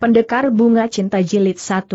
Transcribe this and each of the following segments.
Pendekar Bunga Cinta Jilid 1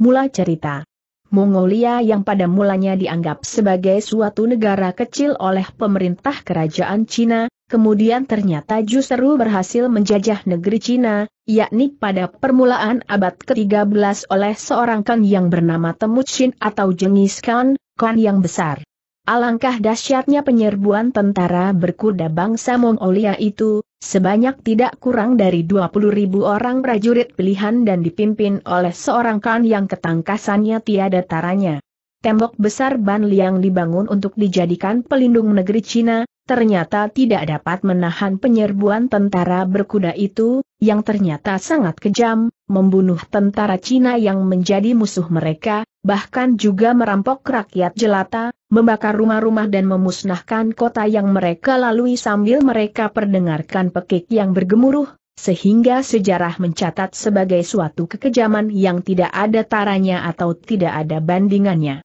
Mula cerita Mongolia yang pada mulanya dianggap sebagai suatu negara kecil oleh pemerintah kerajaan Cina, kemudian ternyata justru berhasil menjajah negeri Cina, yakni pada permulaan abad ke-13 oleh seorang kan yang bernama Temuchin atau Jengis Khan, Khan yang besar. Alangkah dahsyatnya penyerbuan tentara berkuda bangsa Mongolia itu, Sebanyak tidak kurang dari 20 ribu orang prajurit pilihan dan dipimpin oleh seorang kan yang ketangkasannya tiada taranya. Tembok besar Ban Liang dibangun untuk dijadikan pelindung negeri Cina, ternyata tidak dapat menahan penyerbuan tentara berkuda itu, yang ternyata sangat kejam, membunuh tentara Cina yang menjadi musuh mereka, bahkan juga merampok rakyat jelata, membakar rumah-rumah dan memusnahkan kota yang mereka lalui sambil mereka perdengarkan pekik yang bergemuruh, sehingga sejarah mencatat sebagai suatu kekejaman yang tidak ada taranya atau tidak ada bandingannya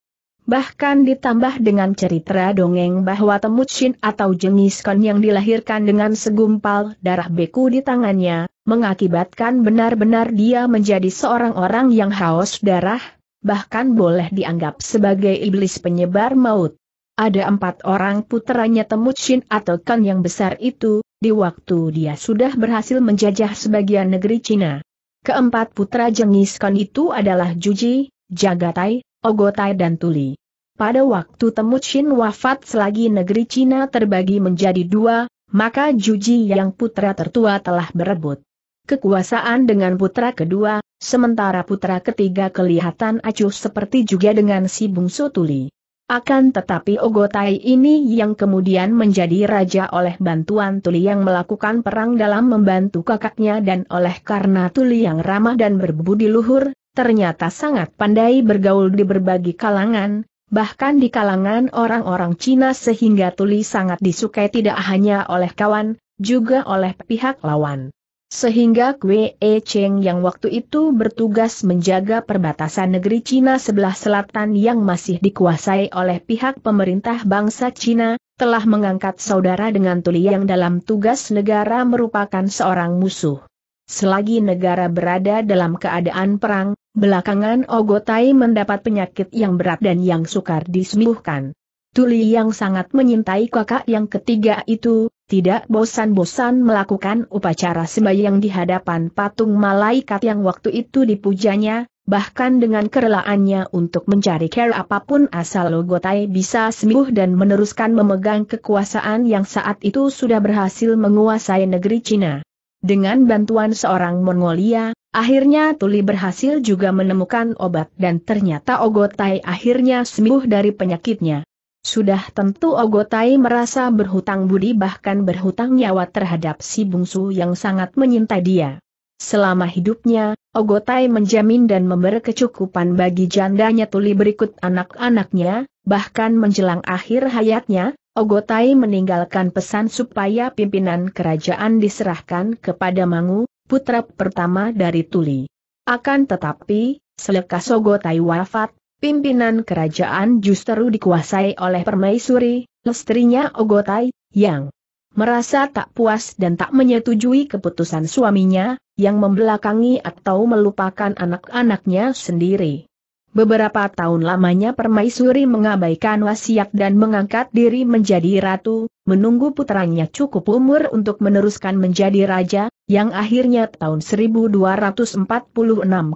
bahkan ditambah dengan cerita dongeng bahwa Temucin atau jenis kan yang dilahirkan dengan segumpal darah beku di tangannya, mengakibatkan benar-benar dia menjadi seorang orang yang haus darah, bahkan boleh dianggap sebagai iblis penyebar maut. Ada empat orang putranya Temucin atau Kan yang besar itu, di waktu dia sudah berhasil menjajah sebagian negeri Cina. Keempat putra Jengis kan itu adalah Juji, Jagatai, Ogotai dan Tuli. Pada waktu temujin wafat selagi negeri Cina terbagi menjadi dua, maka Juji yang putra tertua telah berebut kekuasaan dengan putra kedua, sementara putra ketiga kelihatan acuh seperti juga dengan si bungsu Tuli. Akan tetapi Ogotai ini yang kemudian menjadi raja oleh bantuan Tuli yang melakukan perang dalam membantu kakaknya dan oleh karena Tuli yang ramah dan berbudi luhur, ternyata sangat pandai bergaul di berbagai kalangan, bahkan di kalangan orang-orang Cina sehingga Tuli sangat disukai tidak hanya oleh kawan, juga oleh pihak lawan. Sehingga Kwe E Cheng yang waktu itu bertugas menjaga perbatasan negeri Cina sebelah selatan yang masih dikuasai oleh pihak pemerintah bangsa Cina, telah mengangkat saudara dengan Tuli yang dalam tugas negara merupakan seorang musuh. Selagi negara berada dalam keadaan perang, belakangan Ogotai mendapat penyakit yang berat dan yang sukar disembuhkan. Tuli yang sangat menyintai kakak yang ketiga itu, tidak bosan-bosan melakukan upacara sembahyang di hadapan patung malaikat yang waktu itu dipujanya, bahkan dengan kerelaannya untuk mencari care apapun asal Logotai bisa sembuh dan meneruskan memegang kekuasaan yang saat itu sudah berhasil menguasai negeri Cina. Dengan bantuan seorang Mongolia, akhirnya Tuli berhasil juga menemukan obat dan ternyata Ogotai akhirnya sembuh dari penyakitnya. Sudah tentu Ogotai merasa berhutang budi bahkan berhutang nyawa terhadap si bungsu yang sangat menyintai dia. Selama hidupnya, Ogotai menjamin dan memberi kecukupan bagi jandanya Tuli berikut anak-anaknya, bahkan menjelang akhir hayatnya, Ogotai meninggalkan pesan supaya pimpinan kerajaan diserahkan kepada Mangu, putra pertama dari Tuli. Akan tetapi, selekas Ogotai wafat, pimpinan kerajaan justru dikuasai oleh permaisuri, lestrinya Ogotai, yang merasa tak puas dan tak menyetujui keputusan suaminya, yang membelakangi atau melupakan anak-anaknya sendiri. Beberapa tahun lamanya permaisuri mengabaikan wasiat dan mengangkat diri menjadi ratu, menunggu putranya cukup umur untuk meneruskan menjadi raja, yang akhirnya tahun 1246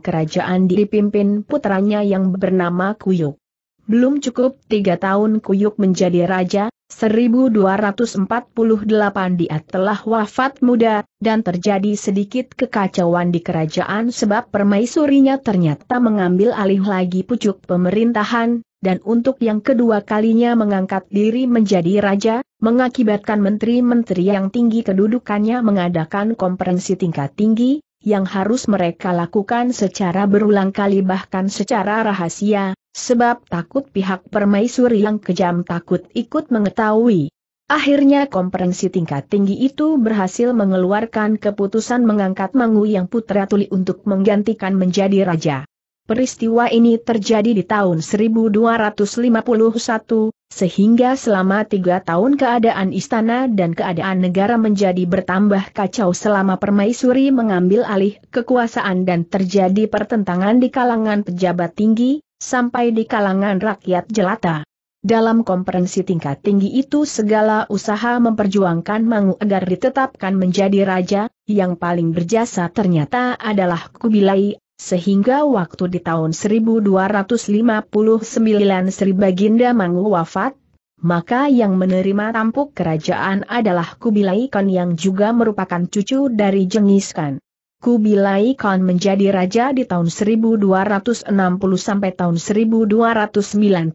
kerajaan dipimpin putranya yang bernama Kuyuk. Belum cukup tiga tahun Kuyuk menjadi raja, 1248 dia telah wafat muda, dan terjadi sedikit kekacauan di kerajaan sebab permaisurinya ternyata mengambil alih lagi pucuk pemerintahan, dan untuk yang kedua kalinya mengangkat diri menjadi raja, mengakibatkan menteri-menteri yang tinggi kedudukannya mengadakan konferensi tingkat tinggi, yang harus mereka lakukan secara berulang kali bahkan secara rahasia, Sebab takut pihak permaisuri yang kejam takut ikut mengetahui. Akhirnya konferensi tingkat tinggi itu berhasil mengeluarkan keputusan mengangkat Mangu yang putra tuli untuk menggantikan menjadi raja. Peristiwa ini terjadi di tahun 1251, sehingga selama tiga tahun keadaan istana dan keadaan negara menjadi bertambah kacau selama permaisuri mengambil alih kekuasaan dan terjadi pertentangan di kalangan pejabat tinggi, sampai di kalangan rakyat jelata. Dalam konferensi tingkat tinggi itu segala usaha memperjuangkan Mangu agar ditetapkan menjadi raja, yang paling berjasa ternyata adalah Kubilai, sehingga waktu di tahun 1259 Sri Baginda Mangu wafat, maka yang menerima tampuk kerajaan adalah Kubilai Khan yang juga merupakan cucu dari Jenghis Khan. Kubilai Khan menjadi raja di tahun 1260 sampai tahun 1294,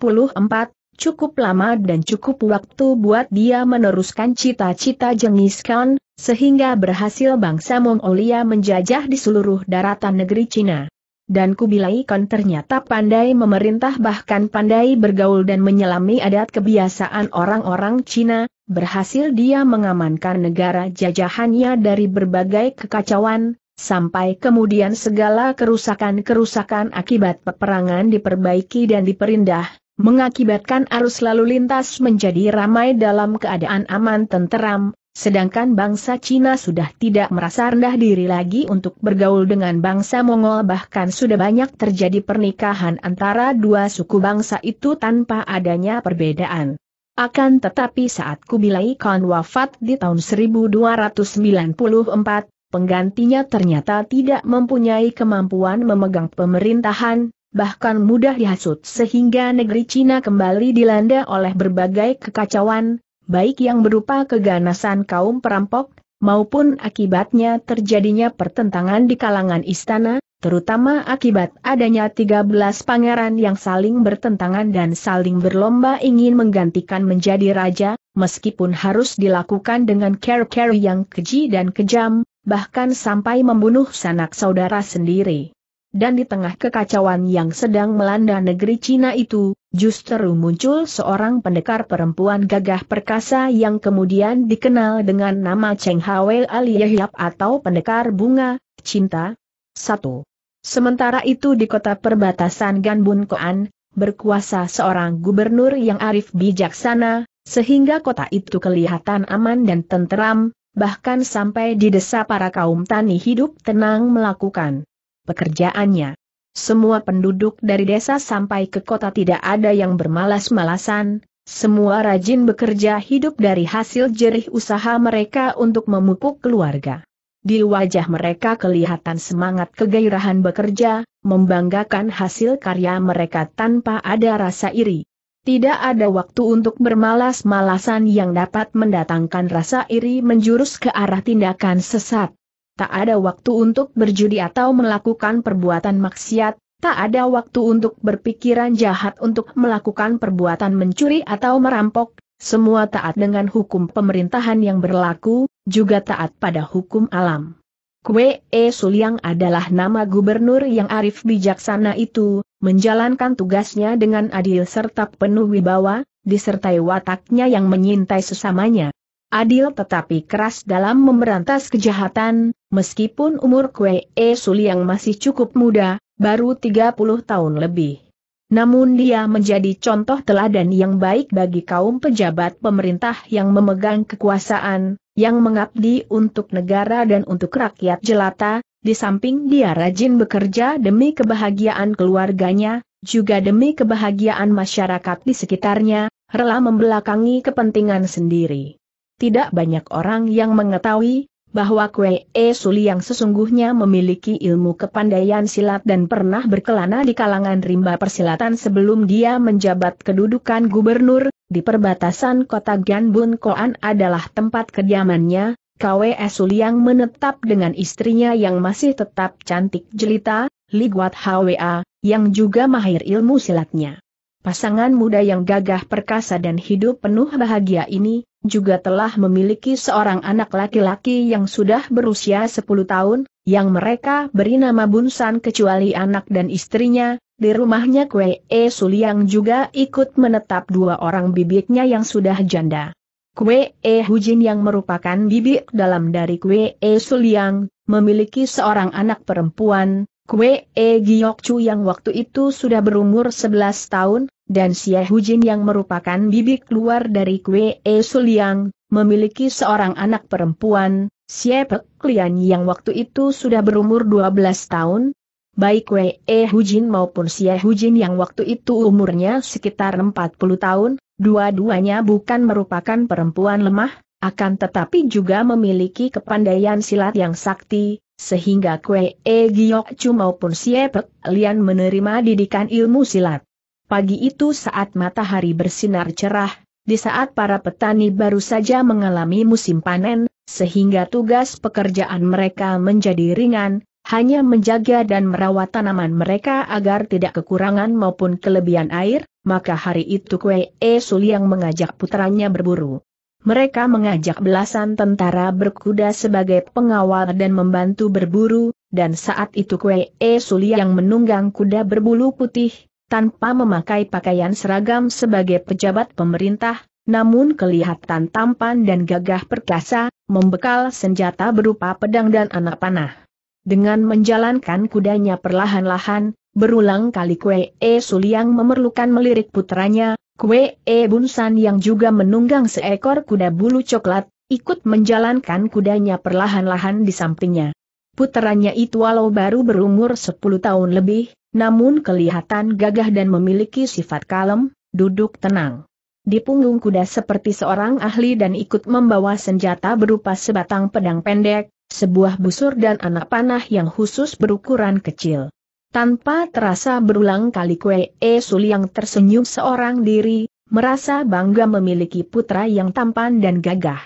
cukup lama dan cukup waktu buat dia meneruskan cita-cita Jengis Khan, sehingga berhasil bangsa Mongolia menjajah di seluruh daratan negeri Cina. Dan Kubilai Khan ternyata pandai memerintah bahkan pandai bergaul dan menyelami adat kebiasaan orang-orang Cina, berhasil dia mengamankan negara jajahannya dari berbagai kekacauan, sampai kemudian segala kerusakan-kerusakan akibat peperangan diperbaiki dan diperindah, mengakibatkan arus lalu lintas menjadi ramai dalam keadaan aman tenteram, sedangkan bangsa Cina sudah tidak merasa rendah diri lagi untuk bergaul dengan bangsa Mongol bahkan sudah banyak terjadi pernikahan antara dua suku bangsa itu tanpa adanya perbedaan. Akan tetapi saat Kubilai Khan wafat di tahun 1294, penggantinya ternyata tidak mempunyai kemampuan memegang pemerintahan, bahkan mudah dihasut sehingga negeri Cina kembali dilanda oleh berbagai kekacauan, baik yang berupa keganasan kaum perampok, maupun akibatnya terjadinya pertentangan di kalangan istana, terutama akibat adanya 13 pangeran yang saling bertentangan dan saling berlomba ingin menggantikan menjadi raja, meskipun harus dilakukan dengan care-care yang keji dan kejam, bahkan sampai membunuh sanak saudara sendiri. Dan di tengah kekacauan yang sedang melanda negeri Cina itu, justru muncul seorang pendekar perempuan gagah perkasa yang kemudian dikenal dengan nama Cheng Ali Yahyap atau pendekar bunga, cinta. 1. Sementara itu di kota perbatasan Ganbun Koan, berkuasa seorang gubernur yang arif bijaksana, sehingga kota itu kelihatan aman dan tenteram, bahkan sampai di desa para kaum tani hidup tenang melakukan pekerjaannya. Semua penduduk dari desa sampai ke kota tidak ada yang bermalas-malasan, semua rajin bekerja hidup dari hasil jerih usaha mereka untuk memupuk keluarga. Di wajah mereka kelihatan semangat kegairahan bekerja, membanggakan hasil karya mereka tanpa ada rasa iri. Tidak ada waktu untuk bermalas-malasan yang dapat mendatangkan rasa iri menjurus ke arah tindakan sesat. Tak ada waktu untuk berjudi atau melakukan perbuatan maksiat, tak ada waktu untuk berpikiran jahat untuk melakukan perbuatan mencuri atau merampok, semua taat dengan hukum pemerintahan yang berlaku, juga taat pada hukum alam. Kue E Suliang adalah nama gubernur yang arif bijaksana itu, menjalankan tugasnya dengan adil serta penuh wibawa, disertai wataknya yang menyintai sesamanya. Adil tetapi keras dalam memberantas kejahatan, meskipun umur Kue E Suliang masih cukup muda, baru 30 tahun lebih. Namun dia menjadi contoh teladan yang baik bagi kaum pejabat pemerintah yang memegang kekuasaan, yang mengabdi untuk negara dan untuk rakyat jelata, di samping dia rajin bekerja demi kebahagiaan keluarganya, juga demi kebahagiaan masyarakat di sekitarnya, rela membelakangi kepentingan sendiri. Tidak banyak orang yang mengetahui bahwa Kwe E Suli yang sesungguhnya memiliki ilmu kepandaian silat dan pernah berkelana di kalangan rimba persilatan sebelum dia menjabat kedudukan gubernur, di perbatasan kota Ganbun Koan adalah tempat kediamannya, KW Suliang menetap dengan istrinya yang masih tetap cantik jelita, Liguat HWA, yang juga mahir ilmu silatnya. Pasangan muda yang gagah perkasa dan hidup penuh bahagia ini, juga telah memiliki seorang anak laki-laki yang sudah berusia 10 tahun, yang mereka beri nama Bunsan kecuali anak dan istrinya, di rumahnya Kue E Suliang juga ikut menetap dua orang bibitnya yang sudah janda. Kue E Hujin yang merupakan bibik dalam dari Kue E Suliang, memiliki seorang anak perempuan, Kue E Chu yang waktu itu sudah berumur 11 tahun, dan Xie Hujin yang merupakan bibik luar dari Kue E Suliang, memiliki seorang anak perempuan, Xie Pek Lian yang waktu itu sudah berumur 12 tahun, baik Wei e eh Hujin maupun Xie Hujin yang waktu itu umurnya sekitar 40 tahun, dua-duanya bukan merupakan perempuan lemah, akan tetapi juga memiliki kepandaian silat yang sakti, sehingga Wei E eh Giok Chu maupun Si Pek Lian menerima didikan ilmu silat. Pagi itu saat matahari bersinar cerah, di saat para petani baru saja mengalami musim panen, sehingga tugas pekerjaan mereka menjadi ringan, hanya menjaga dan merawat tanaman mereka agar tidak kekurangan maupun kelebihan air, maka hari itu Kue E Suliang mengajak putranya berburu. Mereka mengajak belasan tentara berkuda sebagai pengawal dan membantu berburu, dan saat itu Kue E Suliang menunggang kuda berbulu putih, tanpa memakai pakaian seragam sebagai pejabat pemerintah, namun kelihatan tampan dan gagah perkasa, membekal senjata berupa pedang dan anak panah. Dengan menjalankan kudanya perlahan-lahan, berulang kali Kue E Suliang memerlukan melirik putranya, Kue E Bunsan yang juga menunggang seekor kuda bulu coklat, ikut menjalankan kudanya perlahan-lahan di sampingnya. Putranya itu walau baru berumur 10 tahun lebih, namun kelihatan gagah dan memiliki sifat kalem, duduk tenang. Di punggung kuda seperti seorang ahli dan ikut membawa senjata berupa sebatang pedang pendek, sebuah busur dan anak panah yang khusus berukuran kecil. Tanpa terasa berulang kali Kue E yang tersenyum seorang diri, merasa bangga memiliki putra yang tampan dan gagah.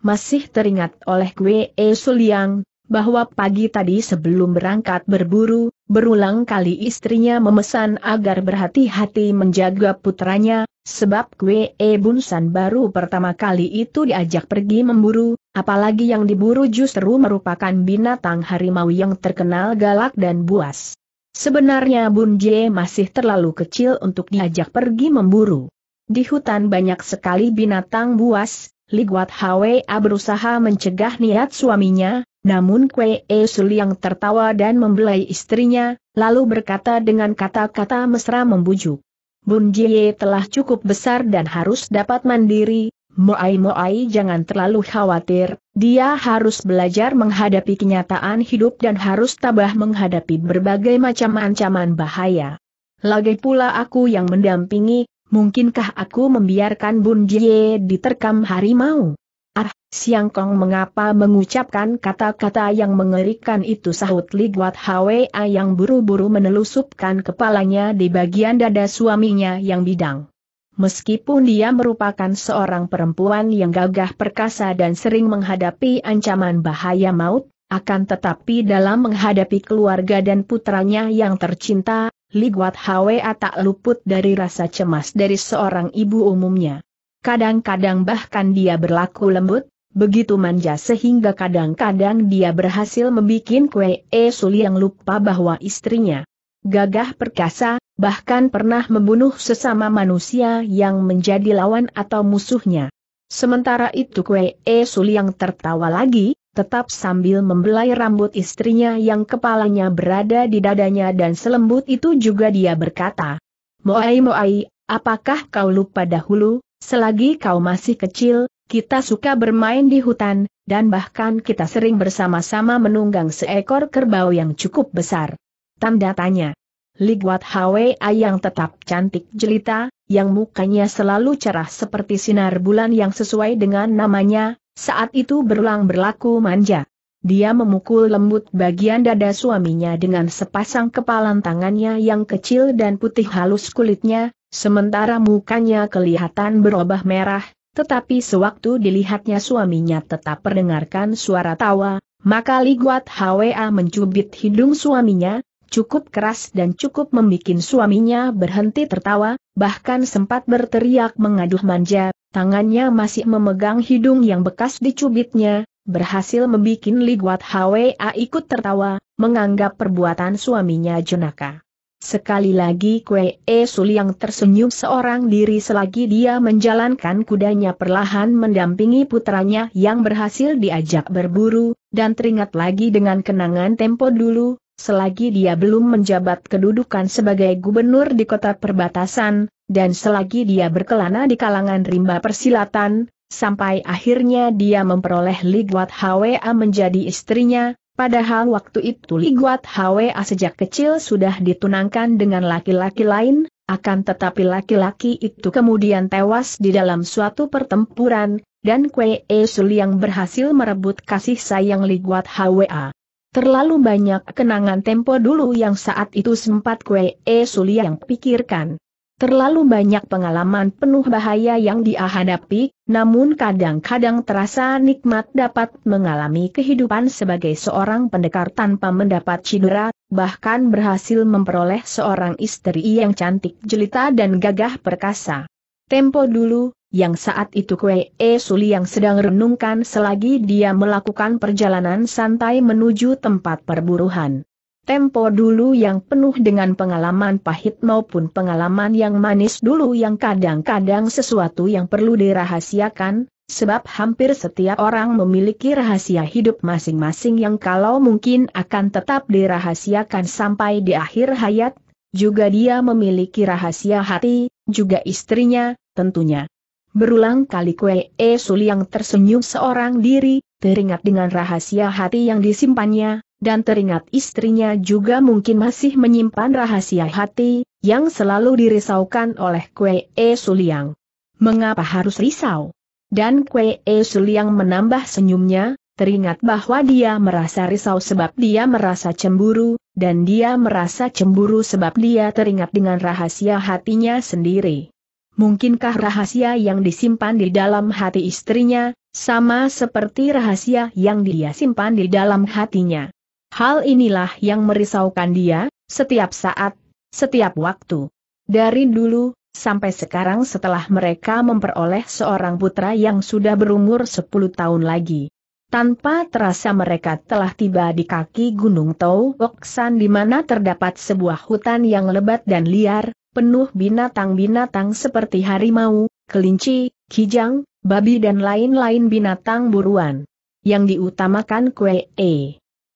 Masih teringat oleh Kue E yang, bahwa pagi tadi sebelum berangkat berburu, berulang kali istrinya memesan agar berhati-hati menjaga putranya, Sebab Kwe E Bunsan baru pertama kali itu diajak pergi memburu, apalagi yang diburu justru merupakan binatang harimau yang terkenal galak dan buas. Sebenarnya Bun Jie masih terlalu kecil untuk diajak pergi memburu. Di hutan banyak sekali binatang buas, Liguat Hwa berusaha mencegah niat suaminya, namun Kwe E yang tertawa dan membelai istrinya, lalu berkata dengan kata-kata mesra membujuk. Bun Jie telah cukup besar dan harus dapat mandiri, Moai Moai jangan terlalu khawatir, dia harus belajar menghadapi kenyataan hidup dan harus tabah menghadapi berbagai macam ancaman bahaya. Lagi pula aku yang mendampingi, mungkinkah aku membiarkan Bun Jie diterkam harimau? Ah, Siang Kong mengapa mengucapkan kata-kata yang mengerikan itu sahut Li Guat Hwa yang buru-buru menelusupkan kepalanya di bagian dada suaminya yang bidang. Meskipun dia merupakan seorang perempuan yang gagah perkasa dan sering menghadapi ancaman bahaya maut, akan tetapi dalam menghadapi keluarga dan putranya yang tercinta, Li Guat Hwa tak luput dari rasa cemas dari seorang ibu umumnya. Kadang-kadang bahkan dia berlaku lembut, begitu manja sehingga kadang-kadang dia berhasil membuat kue e suli yang lupa bahwa istrinya gagah perkasa, bahkan pernah membunuh sesama manusia yang menjadi lawan atau musuhnya. Sementara itu kue e suli yang tertawa lagi, tetap sambil membelai rambut istrinya yang kepalanya berada di dadanya dan selembut itu juga dia berkata, Moai Moai, apakah kau lupa dahulu, Selagi kau masih kecil, kita suka bermain di hutan, dan bahkan kita sering bersama-sama menunggang seekor kerbau yang cukup besar. Tanda tanya. Liguat Hwa yang tetap cantik jelita, yang mukanya selalu cerah seperti sinar bulan yang sesuai dengan namanya, saat itu berulang berlaku manja. Dia memukul lembut bagian dada suaminya dengan sepasang kepalan tangannya yang kecil dan putih halus kulitnya, Sementara mukanya kelihatan berubah merah, tetapi sewaktu dilihatnya suaminya tetap mendengarkan suara tawa, maka Li Guat Hwa mencubit hidung suaminya, cukup keras dan cukup membuat suaminya berhenti tertawa, bahkan sempat berteriak mengaduh manja, tangannya masih memegang hidung yang bekas dicubitnya, berhasil membuat Li Guat Hwa ikut tertawa, menganggap perbuatan suaminya jenaka. Sekali lagi Kue E yang tersenyum seorang diri selagi dia menjalankan kudanya perlahan mendampingi putranya yang berhasil diajak berburu, dan teringat lagi dengan kenangan tempo dulu, selagi dia belum menjabat kedudukan sebagai gubernur di kota perbatasan, dan selagi dia berkelana di kalangan rimba persilatan, sampai akhirnya dia memperoleh Ligwat Hwa menjadi istrinya, Padahal waktu itu Li Guat Hwa sejak kecil sudah ditunangkan dengan laki-laki lain, akan tetapi laki-laki itu kemudian tewas di dalam suatu pertempuran, dan Kwee e Suli yang berhasil merebut kasih sayang Li Guat Hwa. Terlalu banyak kenangan tempo dulu yang saat itu sempat Kwee e Suli yang pikirkan. Terlalu banyak pengalaman penuh bahaya yang dihadapi, namun kadang-kadang terasa nikmat dapat mengalami kehidupan sebagai seorang pendekar tanpa mendapat cedera, bahkan berhasil memperoleh seorang istri yang cantik jelita dan gagah perkasa. Tempo dulu, yang saat itu Kue E Suli yang sedang renungkan selagi dia melakukan perjalanan santai menuju tempat perburuhan. Tempo dulu yang penuh dengan pengalaman pahit maupun pengalaman yang manis dulu yang kadang-kadang sesuatu yang perlu dirahasiakan, sebab hampir setiap orang memiliki rahasia hidup masing-masing yang kalau mungkin akan tetap dirahasiakan sampai di akhir hayat, juga dia memiliki rahasia hati, juga istrinya, tentunya. Berulang kali Kue esul yang tersenyum seorang diri, teringat dengan rahasia hati yang disimpannya, dan teringat istrinya juga mungkin masih menyimpan rahasia hati, yang selalu dirisaukan oleh Kue E Suliang. Mengapa harus risau? Dan Kue E Suliang menambah senyumnya, teringat bahwa dia merasa risau sebab dia merasa cemburu, dan dia merasa cemburu sebab dia teringat dengan rahasia hatinya sendiri. Mungkinkah rahasia yang disimpan di dalam hati istrinya, sama seperti rahasia yang dia simpan di dalam hatinya? Hal inilah yang merisaukan dia, setiap saat, setiap waktu. Dari dulu, sampai sekarang setelah mereka memperoleh seorang putra yang sudah berumur 10 tahun lagi. Tanpa terasa mereka telah tiba di kaki Gunung Tau Oksan di mana terdapat sebuah hutan yang lebat dan liar, penuh binatang-binatang seperti harimau, kelinci, kijang, babi dan lain-lain binatang buruan. Yang diutamakan Kue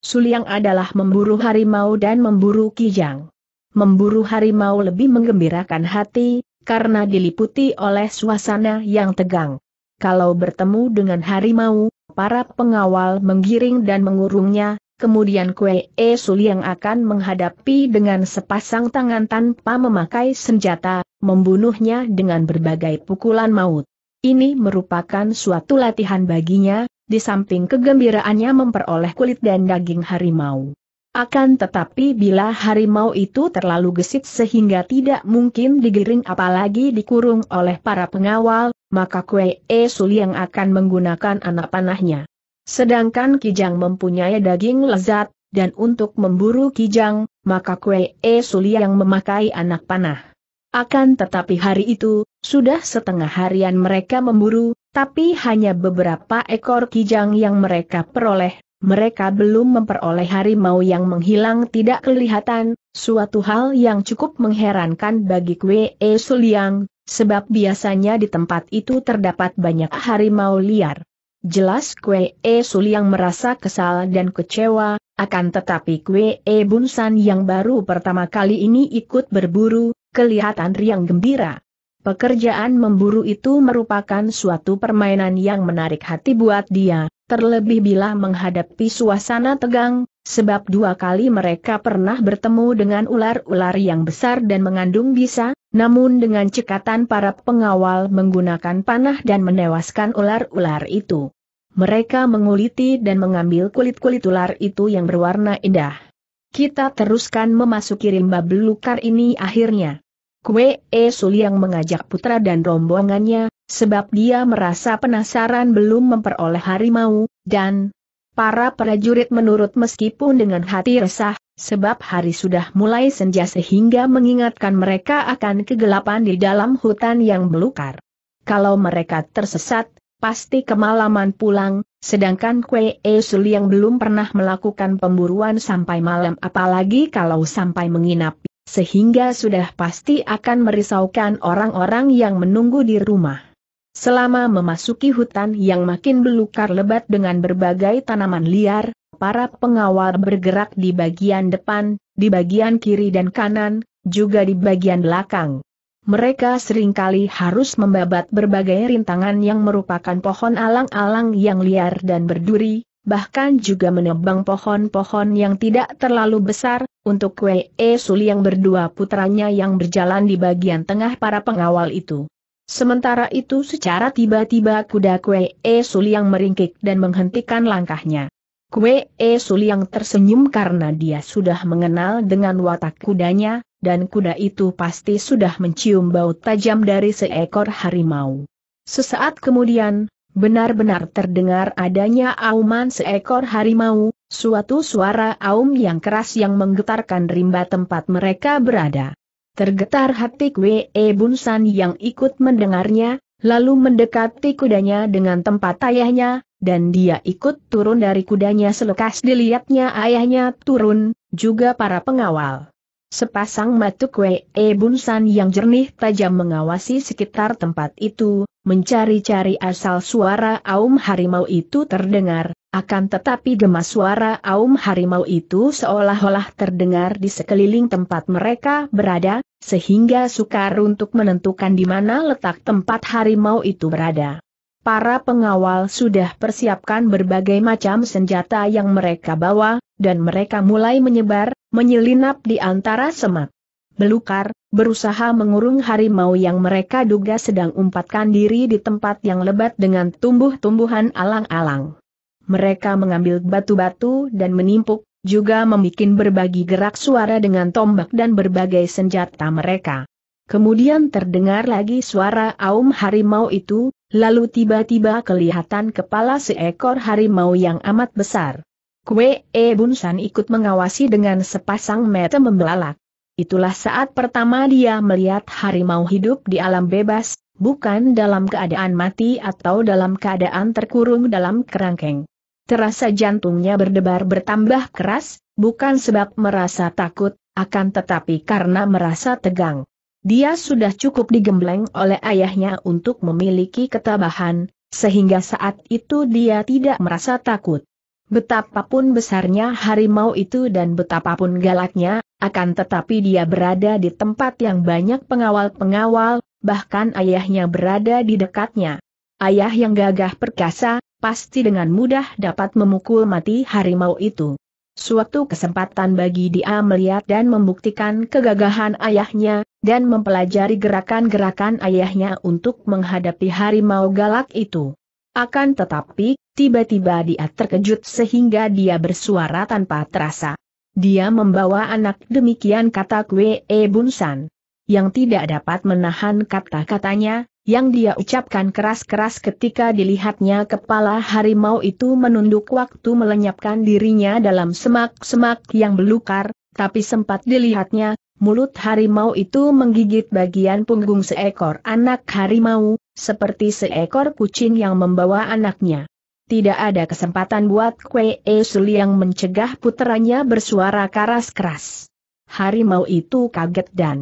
Suliang adalah memburu harimau dan memburu kijang. Memburu harimau lebih menggembirakan hati, karena diliputi oleh suasana yang tegang. Kalau bertemu dengan harimau, para pengawal menggiring dan mengurungnya, kemudian Kue E Suliang akan menghadapi dengan sepasang tangan tanpa memakai senjata, membunuhnya dengan berbagai pukulan maut. Ini merupakan suatu latihan baginya, di samping kegembiraannya memperoleh kulit dan daging harimau. Akan tetapi bila harimau itu terlalu gesit sehingga tidak mungkin digiring apalagi dikurung oleh para pengawal, maka Kue E Suli yang akan menggunakan anak panahnya. Sedangkan Kijang mempunyai daging lezat, dan untuk memburu Kijang, maka Kue E Suli yang memakai anak panah. Akan tetapi hari itu, sudah setengah harian mereka memburu, tapi hanya beberapa ekor kijang yang mereka peroleh, mereka belum memperoleh harimau yang menghilang tidak kelihatan, suatu hal yang cukup mengherankan bagi Kwe E Suliang, sebab biasanya di tempat itu terdapat banyak harimau liar. Jelas Kwe E Suliang merasa kesal dan kecewa, akan tetapi Kwe E Bunsan yang baru pertama kali ini ikut berburu, kelihatan riang gembira. Pekerjaan memburu itu merupakan suatu permainan yang menarik hati buat dia, terlebih bila menghadapi suasana tegang, sebab dua kali mereka pernah bertemu dengan ular-ular yang besar dan mengandung bisa, namun dengan cekatan para pengawal menggunakan panah dan menewaskan ular-ular itu. Mereka menguliti dan mengambil kulit-kulit ular itu yang berwarna indah. Kita teruskan memasuki rimba belukar ini akhirnya. Kue E Suliang mengajak putra dan rombongannya, sebab dia merasa penasaran belum memperoleh harimau, dan para prajurit menurut meskipun dengan hati resah, sebab hari sudah mulai senja sehingga mengingatkan mereka akan kegelapan di dalam hutan yang belukar. Kalau mereka tersesat, pasti kemalaman pulang, sedangkan Kue E Suliang belum pernah melakukan pemburuan sampai malam apalagi kalau sampai menginap sehingga sudah pasti akan merisaukan orang-orang yang menunggu di rumah. Selama memasuki hutan yang makin belukar lebat dengan berbagai tanaman liar, para pengawal bergerak di bagian depan, di bagian kiri dan kanan, juga di bagian belakang. Mereka seringkali harus membabat berbagai rintangan yang merupakan pohon alang-alang yang liar dan berduri, bahkan juga menebang pohon-pohon yang tidak terlalu besar, untuk Wei E Suli yang berdua putranya yang berjalan di bagian tengah para pengawal itu. Sementara itu secara tiba-tiba kuda Kwe E Suli yang meringkik dan menghentikan langkahnya. Kwe E Suli yang tersenyum karena dia sudah mengenal dengan watak kudanya, dan kuda itu pasti sudah mencium bau tajam dari seekor harimau. Sesaat kemudian, Benar-benar terdengar adanya auman seekor harimau, suatu suara aum yang keras yang menggetarkan rimba tempat mereka berada. Tergetar hati Kwe Bunsan yang ikut mendengarnya, lalu mendekati kudanya dengan tempat ayahnya, dan dia ikut turun dari kudanya selekas dilihatnya ayahnya turun, juga para pengawal. Sepasang matu kue e eh, bunsan yang jernih tajam mengawasi sekitar tempat itu, mencari-cari asal suara aum harimau itu terdengar, akan tetapi gemas suara aum harimau itu seolah-olah terdengar di sekeliling tempat mereka berada, sehingga sukar untuk menentukan di mana letak tempat harimau itu berada. Para pengawal sudah persiapkan berbagai macam senjata yang mereka bawa, dan mereka mulai menyebar, menyelinap di antara semak. Belukar, berusaha mengurung harimau yang mereka duga sedang umpatkan diri di tempat yang lebat dengan tumbuh-tumbuhan alang-alang. Mereka mengambil batu-batu dan menimpuk, juga membuat berbagi gerak suara dengan tombak dan berbagai senjata mereka. Kemudian terdengar lagi suara aum harimau itu, lalu tiba-tiba kelihatan kepala seekor harimau yang amat besar. Kue E Bunsan ikut mengawasi dengan sepasang mata membelalak. Itulah saat pertama dia melihat harimau hidup di alam bebas, bukan dalam keadaan mati atau dalam keadaan terkurung dalam kerangkeng. Terasa jantungnya berdebar bertambah keras, bukan sebab merasa takut, akan tetapi karena merasa tegang. Dia sudah cukup digembleng oleh ayahnya untuk memiliki ketabahan, sehingga saat itu dia tidak merasa takut. Betapapun besarnya harimau itu dan betapapun galaknya, akan tetapi dia berada di tempat yang banyak pengawal-pengawal, bahkan ayahnya berada di dekatnya. Ayah yang gagah perkasa, pasti dengan mudah dapat memukul mati harimau itu. Suatu kesempatan bagi dia melihat dan membuktikan kegagahan ayahnya, dan mempelajari gerakan-gerakan ayahnya untuk menghadapi harimau galak itu. Akan tetapi, tiba-tiba dia terkejut sehingga dia bersuara tanpa terasa. Dia membawa anak demikian kata Kwe E Bunsan. Yang tidak dapat menahan kata-katanya, yang dia ucapkan keras-keras ketika dilihatnya kepala harimau itu menunduk waktu melenyapkan dirinya dalam semak-semak yang belukar, tapi sempat dilihatnya, mulut harimau itu menggigit bagian punggung seekor anak harimau, seperti seekor kucing yang membawa anaknya. Tidak ada kesempatan buat Kwe Sul yang mencegah putranya bersuara keras-keras. Harimau itu kaget dan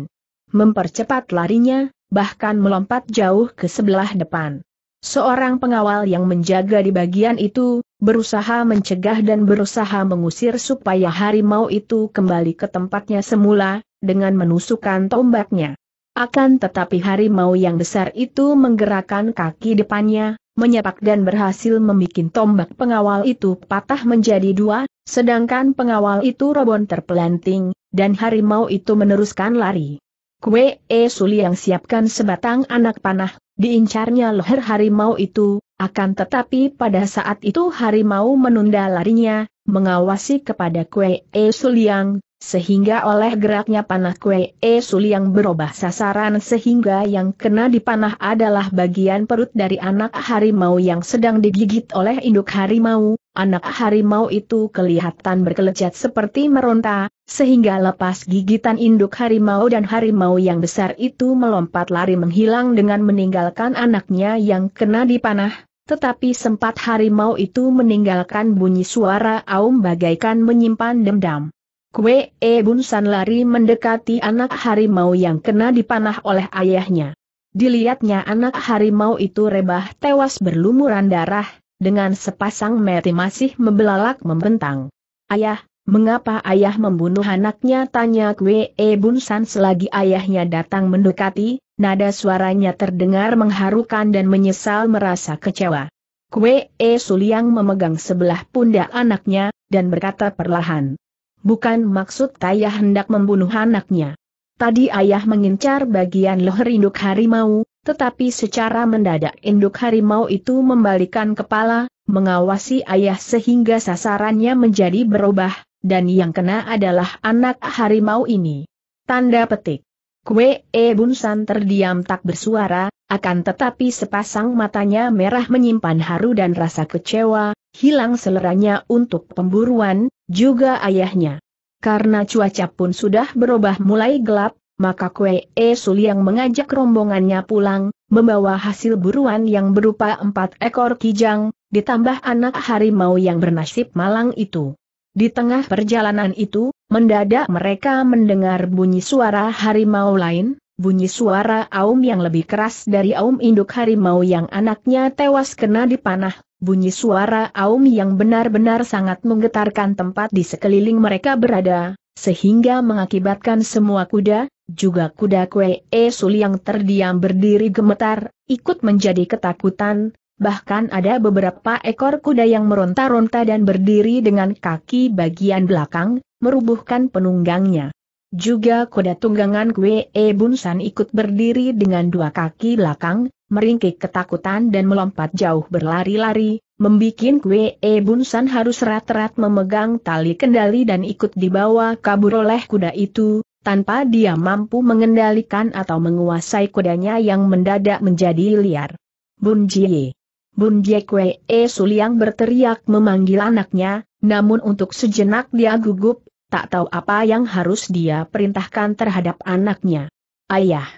mempercepat larinya, bahkan melompat jauh ke sebelah depan. Seorang pengawal yang menjaga di bagian itu, berusaha mencegah dan berusaha mengusir supaya harimau itu kembali ke tempatnya semula, dengan menusukkan tombaknya. Akan tetapi harimau yang besar itu menggerakkan kaki depannya, menyepak dan berhasil membuat tombak pengawal itu patah menjadi dua, sedangkan pengawal itu robon terpelanting, dan harimau itu meneruskan lari. Kue E Suli yang siapkan sebatang anak panah, diincarnya leher harimau itu, akan tetapi pada saat itu harimau menunda larinya, mengawasi kepada Kue E yang. Sehingga oleh geraknya panah Kue E yang berubah sasaran sehingga yang kena di panah adalah bagian perut dari anak harimau yang sedang digigit oleh induk harimau. Anak harimau itu kelihatan berkelejat seperti meronta, sehingga lepas gigitan induk harimau dan harimau yang besar itu melompat lari menghilang dengan meninggalkan anaknya yang kena di panah. Tetapi sempat harimau itu meninggalkan bunyi suara aum bagaikan menyimpan dendam. Kue E Bunsan lari mendekati anak harimau yang kena dipanah oleh ayahnya. Dilihatnya anak harimau itu rebah tewas berlumuran darah, dengan sepasang mati masih membelalak membentang. Ayah, mengapa ayah membunuh anaknya? Tanya Kue E Bunsan selagi ayahnya datang mendekati, nada suaranya terdengar mengharukan dan menyesal merasa kecewa. Kue E Suliang memegang sebelah pundak anaknya, dan berkata perlahan, Bukan maksud ayah hendak membunuh anaknya. Tadi ayah mengincar bagian leher induk harimau, tetapi secara mendadak induk harimau itu membalikan kepala, mengawasi ayah sehingga sasarannya menjadi berubah, dan yang kena adalah anak harimau ini. Tanda petik. Kue E Bunsan terdiam tak bersuara, akan tetapi sepasang matanya merah menyimpan haru dan rasa kecewa, hilang seleranya untuk pemburuan, juga ayahnya. Karena cuaca pun sudah berubah mulai gelap, maka Kue E yang mengajak rombongannya pulang, membawa hasil buruan yang berupa empat ekor kijang, ditambah anak harimau yang bernasib malang itu. Di tengah perjalanan itu, mendadak mereka mendengar bunyi suara harimau lain, bunyi suara Aum yang lebih keras dari Aum induk harimau yang anaknya tewas kena dipanah, bunyi suara Aum yang benar-benar sangat menggetarkan tempat di sekeliling mereka berada, sehingga mengakibatkan semua kuda, juga kuda kue Sul yang terdiam berdiri gemetar, ikut menjadi ketakutan, Bahkan ada beberapa ekor kuda yang meronta-ronta dan berdiri dengan kaki bagian belakang, merubuhkan penunggangnya. Juga kuda tunggangan Kwe E Bunsan ikut berdiri dengan dua kaki belakang, meringkik ketakutan dan melompat jauh berlari-lari, membikin Kwe E Bunsan harus rat-rat memegang tali kendali dan ikut dibawa kabur oleh kuda itu, tanpa dia mampu mengendalikan atau menguasai kudanya yang mendadak menjadi liar. Bun Jie. Bun Jie Kwe E Suliang berteriak memanggil anaknya, namun untuk sejenak dia gugup tak tahu apa yang harus dia perintahkan terhadap anaknya. Ayah!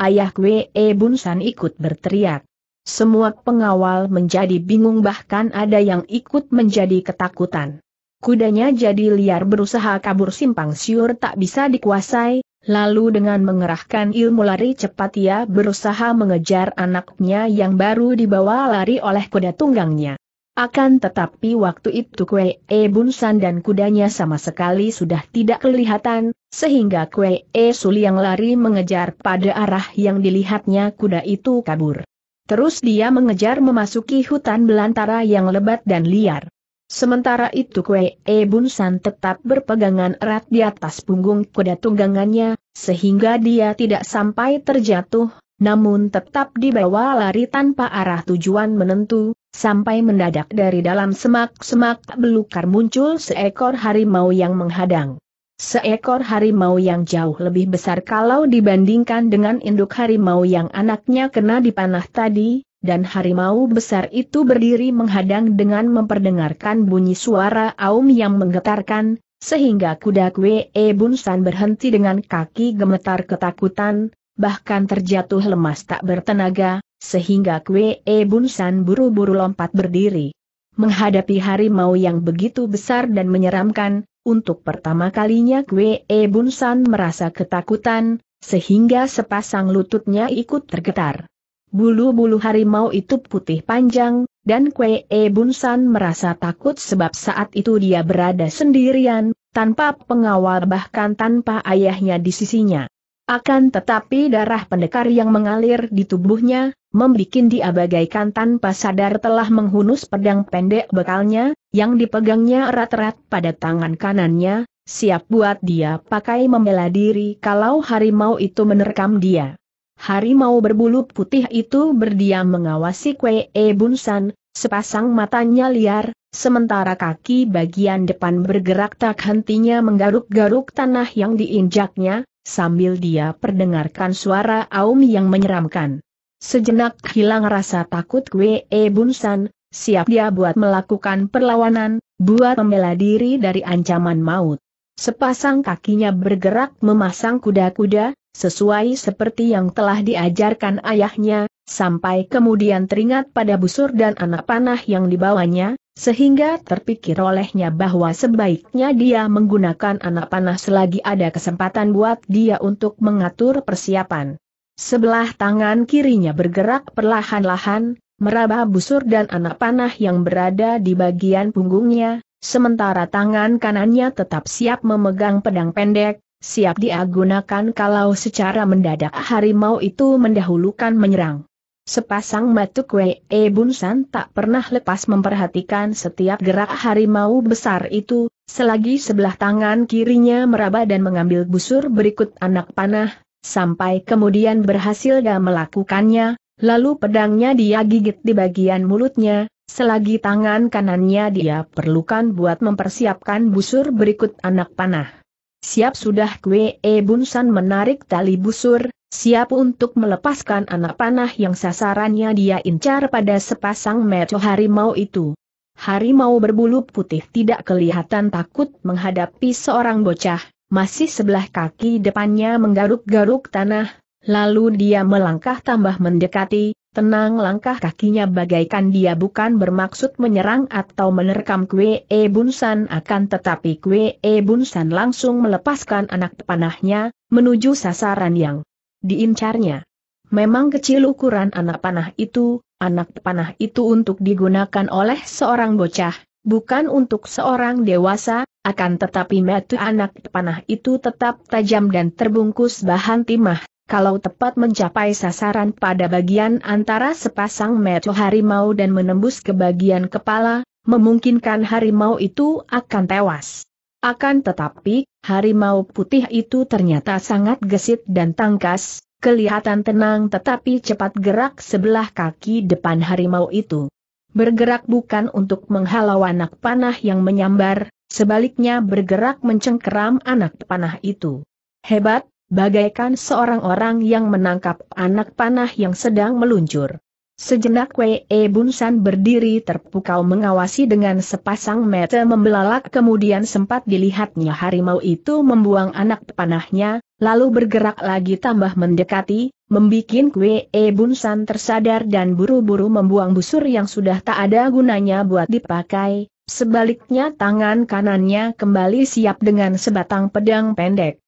Ayah Kwe Bunsan ikut berteriak. Semua pengawal menjadi bingung bahkan ada yang ikut menjadi ketakutan. Kudanya jadi liar berusaha kabur simpang siur tak bisa dikuasai, lalu dengan mengerahkan ilmu lari cepat ia berusaha mengejar anaknya yang baru dibawa lari oleh kuda tunggangnya. Akan tetapi waktu itu Kue E Bunsan dan kudanya sama sekali sudah tidak kelihatan, sehingga Kue E Suli yang lari mengejar pada arah yang dilihatnya kuda itu kabur. Terus dia mengejar memasuki hutan belantara yang lebat dan liar. Sementara itu Kue E Bunsan tetap berpegangan erat di atas punggung kuda tunggangannya, sehingga dia tidak sampai terjatuh, namun tetap dibawa lari tanpa arah tujuan menentu, Sampai mendadak dari dalam semak-semak belukar muncul seekor harimau yang menghadang. Seekor harimau yang jauh lebih besar kalau dibandingkan dengan induk harimau yang anaknya kena di panah tadi, dan harimau besar itu berdiri menghadang dengan memperdengarkan bunyi suara aum yang menggetarkan, sehingga kuda kue e Bunsan berhenti dengan kaki gemetar ketakutan, bahkan terjatuh lemas tak bertenaga, sehingga Kwe E Bunsan buru-buru lompat berdiri. Menghadapi harimau yang begitu besar dan menyeramkan, untuk pertama kalinya Kwe E Bunsan merasa ketakutan, sehingga sepasang lututnya ikut tergetar. Bulu-bulu harimau itu putih panjang, dan Kwe E Bunsan merasa takut sebab saat itu dia berada sendirian, tanpa pengawal bahkan tanpa ayahnya di sisinya. Akan tetapi darah pendekar yang mengalir di tubuhnya, membuat dia bagaikan tanpa sadar telah menghunus pedang pendek bekalnya, yang dipegangnya erat-erat pada tangan kanannya, siap buat dia pakai membela diri kalau harimau itu menerkam dia. Harimau berbulu putih itu berdiam mengawasi Kwe E Bunsan, sepasang matanya liar, sementara kaki bagian depan bergerak tak hentinya menggaruk-garuk tanah yang diinjaknya, sambil dia perdengarkan suara Aum yang menyeramkan. Sejenak hilang rasa takut Kwe E Bunsan, siap dia buat melakukan perlawanan, buat membela diri dari ancaman maut. Sepasang kakinya bergerak memasang kuda-kuda, sesuai seperti yang telah diajarkan ayahnya, sampai kemudian teringat pada busur dan anak panah yang dibawanya, sehingga terpikir olehnya bahwa sebaiknya dia menggunakan anak panah selagi ada kesempatan buat dia untuk mengatur persiapan. Sebelah tangan kirinya bergerak perlahan-lahan, meraba busur dan anak panah yang berada di bagian punggungnya, sementara tangan kanannya tetap siap memegang pedang pendek, siap dia gunakan kalau secara mendadak harimau itu mendahulukan menyerang. Sepasang matu kue E Bunsan tak pernah lepas memperhatikan setiap gerak harimau besar itu, selagi sebelah tangan kirinya meraba dan mengambil busur berikut anak panah, sampai kemudian berhasil dia melakukannya, lalu pedangnya dia gigit di bagian mulutnya, selagi tangan kanannya dia perlukan buat mempersiapkan busur berikut anak panah. Siap sudah kue E Bunsan menarik tali busur, siap untuk melepaskan anak panah yang sasarannya dia incar pada sepasang mata harimau itu. Harimau berbulu putih tidak kelihatan takut menghadapi seorang bocah, masih sebelah kaki depannya menggaruk-garuk tanah, lalu dia melangkah tambah mendekati, tenang langkah kakinya bagaikan dia bukan bermaksud menyerang atau menerkam Kue E Bunsan akan tetapi Kue E Bunsan langsung melepaskan anak panahnya, menuju sasaran yang diincarnya. Memang kecil ukuran anak panah itu, anak panah itu untuk digunakan oleh seorang bocah, bukan untuk seorang dewasa, akan tetapi metu anak panah itu tetap tajam dan terbungkus bahan timah, kalau tepat mencapai sasaran pada bagian antara sepasang metu harimau dan menembus ke bagian kepala, memungkinkan harimau itu akan tewas. Akan tetapi, harimau putih itu ternyata sangat gesit dan tangkas, kelihatan tenang tetapi cepat gerak sebelah kaki depan harimau itu. Bergerak bukan untuk menghalau anak panah yang menyambar, sebaliknya bergerak mencengkeram anak panah itu. Hebat, bagaikan seorang orang yang menangkap anak panah yang sedang meluncur. Sejenak Wei e Bunsan berdiri terpukau mengawasi dengan sepasang mata membelalak kemudian sempat dilihatnya harimau itu membuang anak panahnya, lalu bergerak lagi tambah mendekati, membikin Wei e Bunsan tersadar dan buru-buru membuang busur yang sudah tak ada gunanya buat dipakai, sebaliknya tangan kanannya kembali siap dengan sebatang pedang pendek.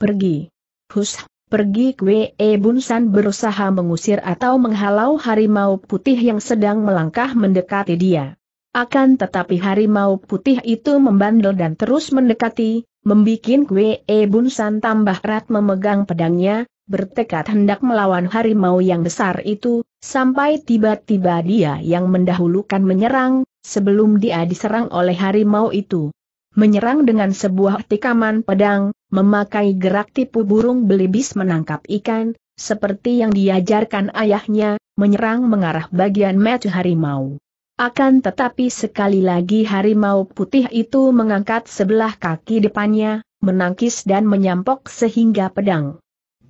Pergi. Hus Pergi Kwe E Bunsan berusaha mengusir atau menghalau harimau putih yang sedang melangkah mendekati dia. Akan tetapi harimau putih itu membandel dan terus mendekati, membuat Kwe E Bunsan tambah erat memegang pedangnya, bertekad hendak melawan harimau yang besar itu, sampai tiba-tiba dia yang mendahulukan menyerang, sebelum dia diserang oleh harimau itu. Menyerang dengan sebuah tikaman pedang, memakai gerak tipu burung belibis menangkap ikan, seperti yang diajarkan ayahnya, menyerang mengarah bagian mata harimau. Akan tetapi sekali lagi harimau putih itu mengangkat sebelah kaki depannya, menangkis dan menyampok sehingga pedang.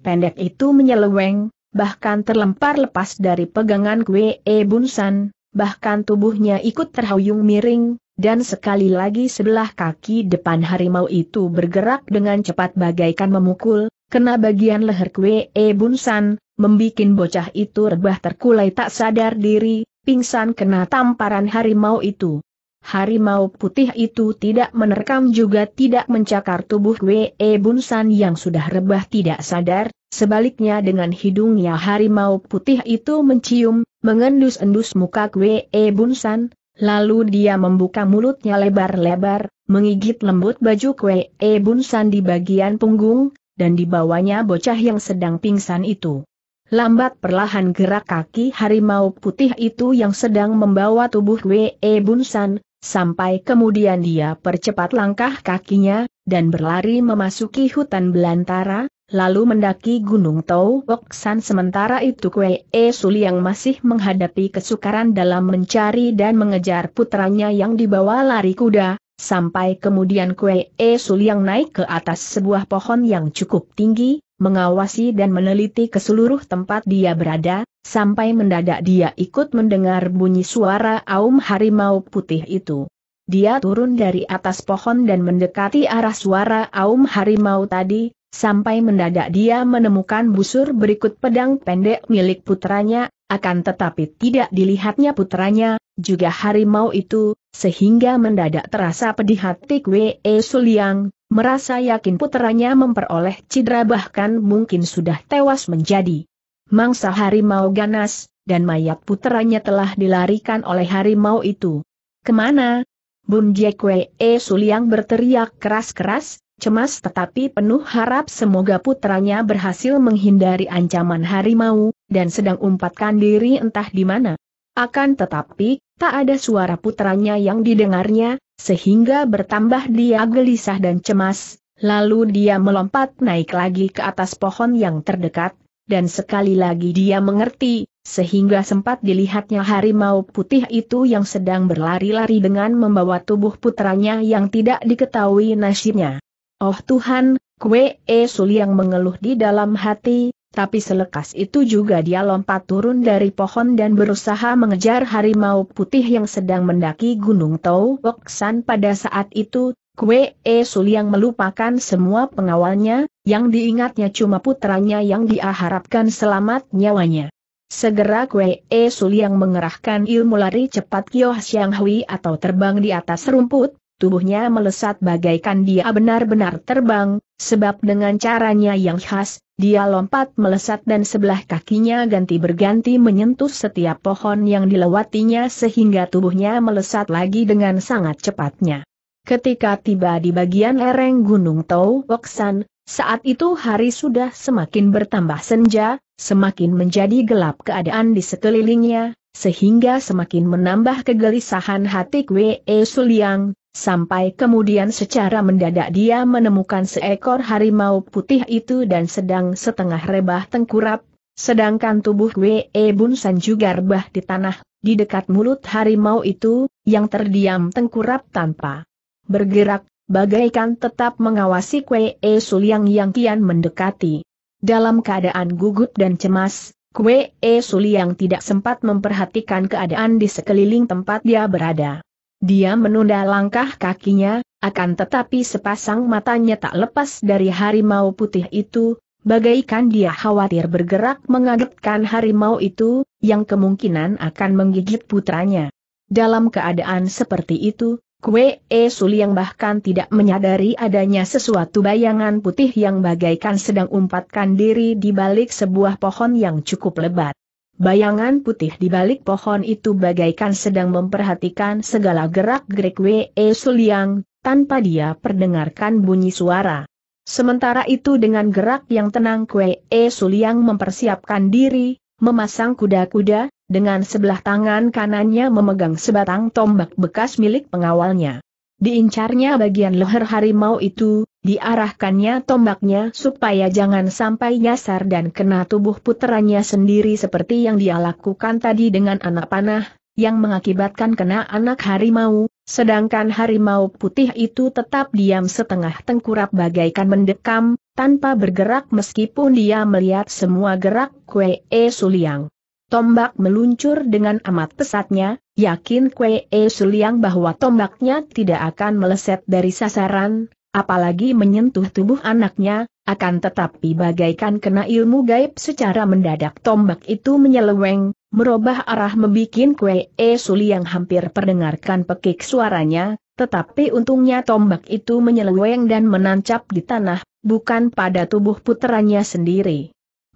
Pendek itu menyeleweng, bahkan terlempar lepas dari pegangan kue E Bunsan, bahkan tubuhnya ikut terhuyung miring, dan sekali lagi sebelah kaki depan harimau itu bergerak dengan cepat bagaikan memukul, kena bagian leher kue e bunsan, membikin bocah itu rebah terkulai tak sadar diri, pingsan kena tamparan harimau itu. Harimau putih itu tidak menerkam juga tidak mencakar tubuh kue e bunsan yang sudah rebah tidak sadar, sebaliknya dengan hidungnya harimau putih itu mencium, mengendus-endus muka kue e bunsan, Lalu dia membuka mulutnya lebar-lebar, menggigit lembut baju kue e bunsan di bagian punggung, dan dibawanya bocah yang sedang pingsan itu. Lambat perlahan gerak kaki harimau putih itu yang sedang membawa tubuh kue e bunsan, sampai kemudian dia percepat langkah kakinya, dan berlari memasuki hutan belantara, lalu mendaki Gunung Tau San. sementara itu Kuei E Suli yang masih menghadapi kesukaran dalam mencari dan mengejar putranya yang dibawa lari kuda, sampai kemudian Kuei E Suli yang naik ke atas sebuah pohon yang cukup tinggi, mengawasi dan meneliti ke seluruh tempat dia berada, sampai mendadak dia ikut mendengar bunyi suara aum harimau putih itu. Dia turun dari atas pohon dan mendekati arah suara aum harimau tadi, Sampai mendadak dia menemukan busur berikut pedang pendek milik putranya, akan tetapi tidak dilihatnya putranya, juga harimau itu, sehingga mendadak terasa pedih hati Kwe e Suliang, merasa yakin putranya memperoleh cedera bahkan mungkin sudah tewas menjadi mangsa harimau ganas, dan mayat putranya telah dilarikan oleh harimau itu. Kemana? Bun Jekwe E Suliang berteriak keras-keras, cemas tetapi penuh harap semoga putranya berhasil menghindari ancaman harimau, dan sedang umpatkan diri entah di mana. Akan tetapi, tak ada suara putranya yang didengarnya, sehingga bertambah dia gelisah dan cemas, lalu dia melompat naik lagi ke atas pohon yang terdekat, dan sekali lagi dia mengerti, sehingga sempat dilihatnya harimau putih itu yang sedang berlari-lari dengan membawa tubuh putranya yang tidak diketahui nasibnya. Oh Tuhan, kue E yang mengeluh di dalam hati, tapi selekas itu juga dia lompat turun dari pohon dan berusaha mengejar harimau putih yang sedang mendaki Gunung Tau Woksan pada saat itu, Kue E yang melupakan semua pengawalnya, yang diingatnya cuma putranya yang diharapkan selamat nyawanya. Segera Kue E yang mengerahkan ilmu lari cepat Kyo siang Hui atau terbang di atas rumput, tubuhnya melesat bagaikan dia benar-benar terbang, sebab dengan caranya yang khas, dia lompat melesat dan sebelah kakinya ganti berganti menyentuh setiap pohon yang dilewatinya sehingga tubuhnya melesat lagi dengan sangat cepatnya. Ketika tiba di bagian lereng Gunung Tau Woksan, saat itu hari sudah semakin bertambah senja, semakin menjadi gelap keadaan di sekelilingnya, sehingga semakin menambah kegelisahan hati Kwe e Suliang, sampai kemudian secara mendadak dia menemukan seekor harimau putih itu dan sedang setengah rebah tengkurap, sedangkan tubuh Kwe e Bunsan juga rebah di tanah, di dekat mulut harimau itu, yang terdiam tengkurap tanpa bergerak, bagaikan tetap mengawasi Kwe e Suliang yang kian mendekati. Dalam keadaan gugup dan cemas, Kue E Suli yang tidak sempat memperhatikan keadaan di sekeliling tempat dia berada. Dia menunda langkah kakinya, akan tetapi sepasang matanya tak lepas dari harimau putih itu, bagaikan dia khawatir bergerak mengagetkan harimau itu, yang kemungkinan akan menggigit putranya. Dalam keadaan seperti itu, Kue E Suliang bahkan tidak menyadari adanya sesuatu bayangan putih yang bagaikan sedang umpatkan diri di balik sebuah pohon yang cukup lebat. Bayangan putih di balik pohon itu bagaikan sedang memperhatikan segala gerak-gerik Wei e Suliang, tanpa dia perdengarkan bunyi suara. Sementara itu dengan gerak yang tenang Wei e Suliang mempersiapkan diri, memasang kuda-kuda, dengan sebelah tangan kanannya memegang sebatang tombak bekas milik pengawalnya. Diincarnya bagian leher harimau itu, diarahkannya tombaknya supaya jangan sampai nyasar dan kena tubuh puterannya sendiri seperti yang dia lakukan tadi dengan anak panah, yang mengakibatkan kena anak harimau, sedangkan harimau putih itu tetap diam setengah tengkurap bagaikan mendekam, tanpa bergerak meskipun dia melihat semua gerak Kue E Suliang. Tombak meluncur dengan amat pesatnya, yakin Kue E Suliang bahwa tombaknya tidak akan meleset dari sasaran, apalagi menyentuh tubuh anaknya, akan tetapi bagaikan kena ilmu gaib secara mendadak tombak itu menyeleweng, merubah arah membuat Kue E Suliang hampir perdengarkan pekik suaranya, tetapi untungnya tombak itu menyeleweng dan menancap di tanah, bukan pada tubuh puteranya sendiri.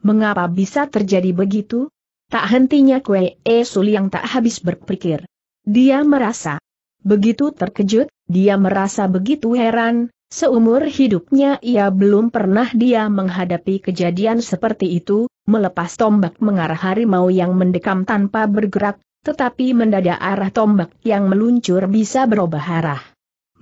Mengapa bisa terjadi begitu? Tak hentinya Kue E Suli yang tak habis berpikir. Dia merasa begitu terkejut, dia merasa begitu heran, seumur hidupnya ia belum pernah dia menghadapi kejadian seperti itu, melepas tombak mengarah harimau yang mendekam tanpa bergerak, tetapi mendadak arah tombak yang meluncur bisa berubah arah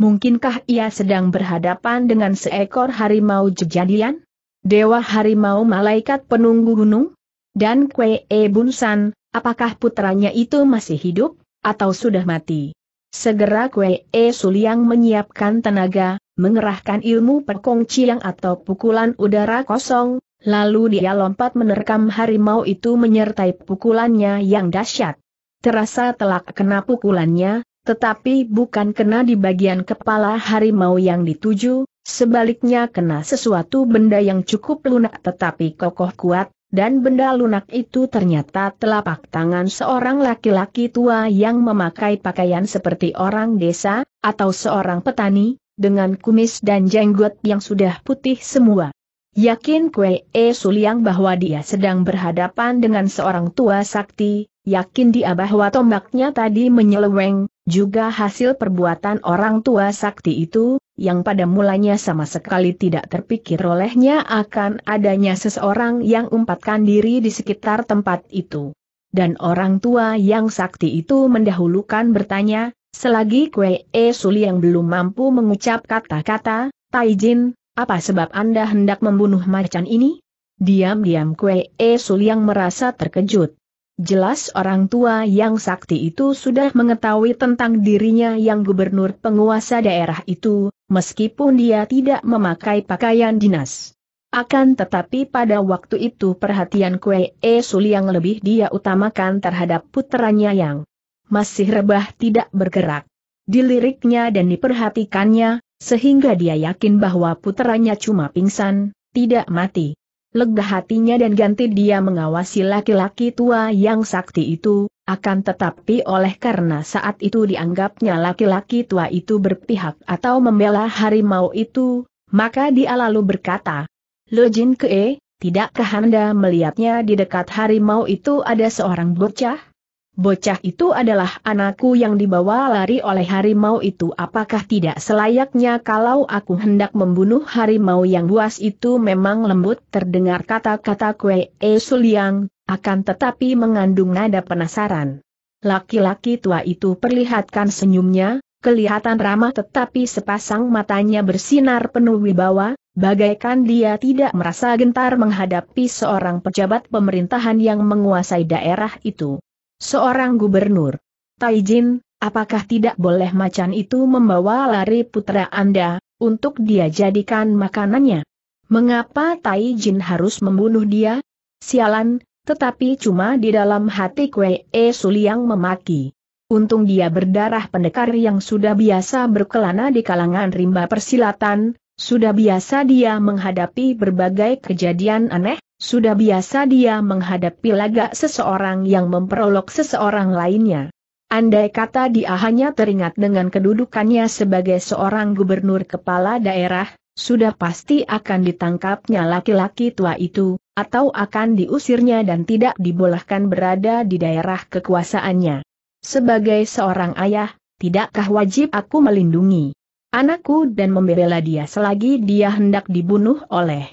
mungkinkah ia sedang berhadapan dengan seekor harimau jejadian? Dewa harimau malaikat penunggu gunung? Dan Kwe E Bunsan, apakah putranya itu masih hidup, atau sudah mati? Segera Kwe E Suliang menyiapkan tenaga, mengerahkan ilmu perkong ciang atau pukulan udara kosong, lalu dia lompat menerkam harimau itu menyertai pukulannya yang dahsyat. Terasa telak kena pukulannya, tetapi bukan kena di bagian kepala harimau yang dituju, sebaliknya kena sesuatu benda yang cukup lunak tetapi kokoh kuat, dan benda lunak itu ternyata telapak tangan seorang laki-laki tua yang memakai pakaian seperti orang desa, atau seorang petani, dengan kumis dan jenggot yang sudah putih semua. Yakin Kue E Suliang bahwa dia sedang berhadapan dengan seorang tua sakti, yakin dia bahwa tombaknya tadi menyeleweng, juga hasil perbuatan orang tua sakti itu, yang pada mulanya sama sekali tidak terpikir olehnya akan adanya seseorang yang umpatkan diri di sekitar tempat itu. Dan orang tua yang sakti itu mendahulukan bertanya, selagi Kue E Suliang belum mampu mengucap kata-kata, Taijin, apa sebab Anda hendak membunuh macan ini? Diam-diam Kue E Suliang merasa terkejut. Jelas orang tua yang sakti itu sudah mengetahui tentang dirinya yang gubernur penguasa daerah itu, meskipun dia tidak memakai pakaian dinas. Akan tetapi pada waktu itu perhatian Kue E Suliang lebih dia utamakan terhadap putranya yang masih rebah tidak bergerak. Diliriknya dan diperhatikannya, sehingga dia yakin bahwa putranya cuma pingsan, tidak mati. Lega hatinya dan ganti dia mengawasi laki-laki tua yang sakti itu, akan tetapi oleh karena saat itu dianggapnya laki-laki tua itu berpihak atau membela harimau itu, maka dia lalu berkata, Lojin Kee, tidakkah Anda melihatnya di dekat harimau itu ada seorang bocah? Bocah itu adalah anakku yang dibawa lari oleh harimau itu apakah tidak selayaknya kalau aku hendak membunuh harimau yang buas itu memang lembut terdengar kata-kata kue e suliang, akan tetapi mengandung nada penasaran. Laki-laki tua itu perlihatkan senyumnya, kelihatan ramah tetapi sepasang matanya bersinar penuh wibawa, bagaikan dia tidak merasa gentar menghadapi seorang pejabat pemerintahan yang menguasai daerah itu. Seorang gubernur. Taijin, apakah tidak boleh macan itu membawa lari putra Anda, untuk dia jadikan makanannya? Mengapa Taijin harus membunuh dia? Sialan, tetapi cuma di dalam hati Kwe E Suliang memaki. Untung dia berdarah pendekar yang sudah biasa berkelana di kalangan rimba persilatan, sudah biasa dia menghadapi berbagai kejadian aneh, sudah biasa dia menghadapi laga seseorang yang memperolok seseorang lainnya. Andai kata dia hanya teringat dengan kedudukannya sebagai seorang gubernur kepala daerah, sudah pasti akan ditangkapnya laki-laki tua itu, atau akan diusirnya dan tidak dibolehkan berada di daerah kekuasaannya. Sebagai seorang ayah, tidakkah wajib aku melindungi anakku dan membela dia selagi dia hendak dibunuh oleh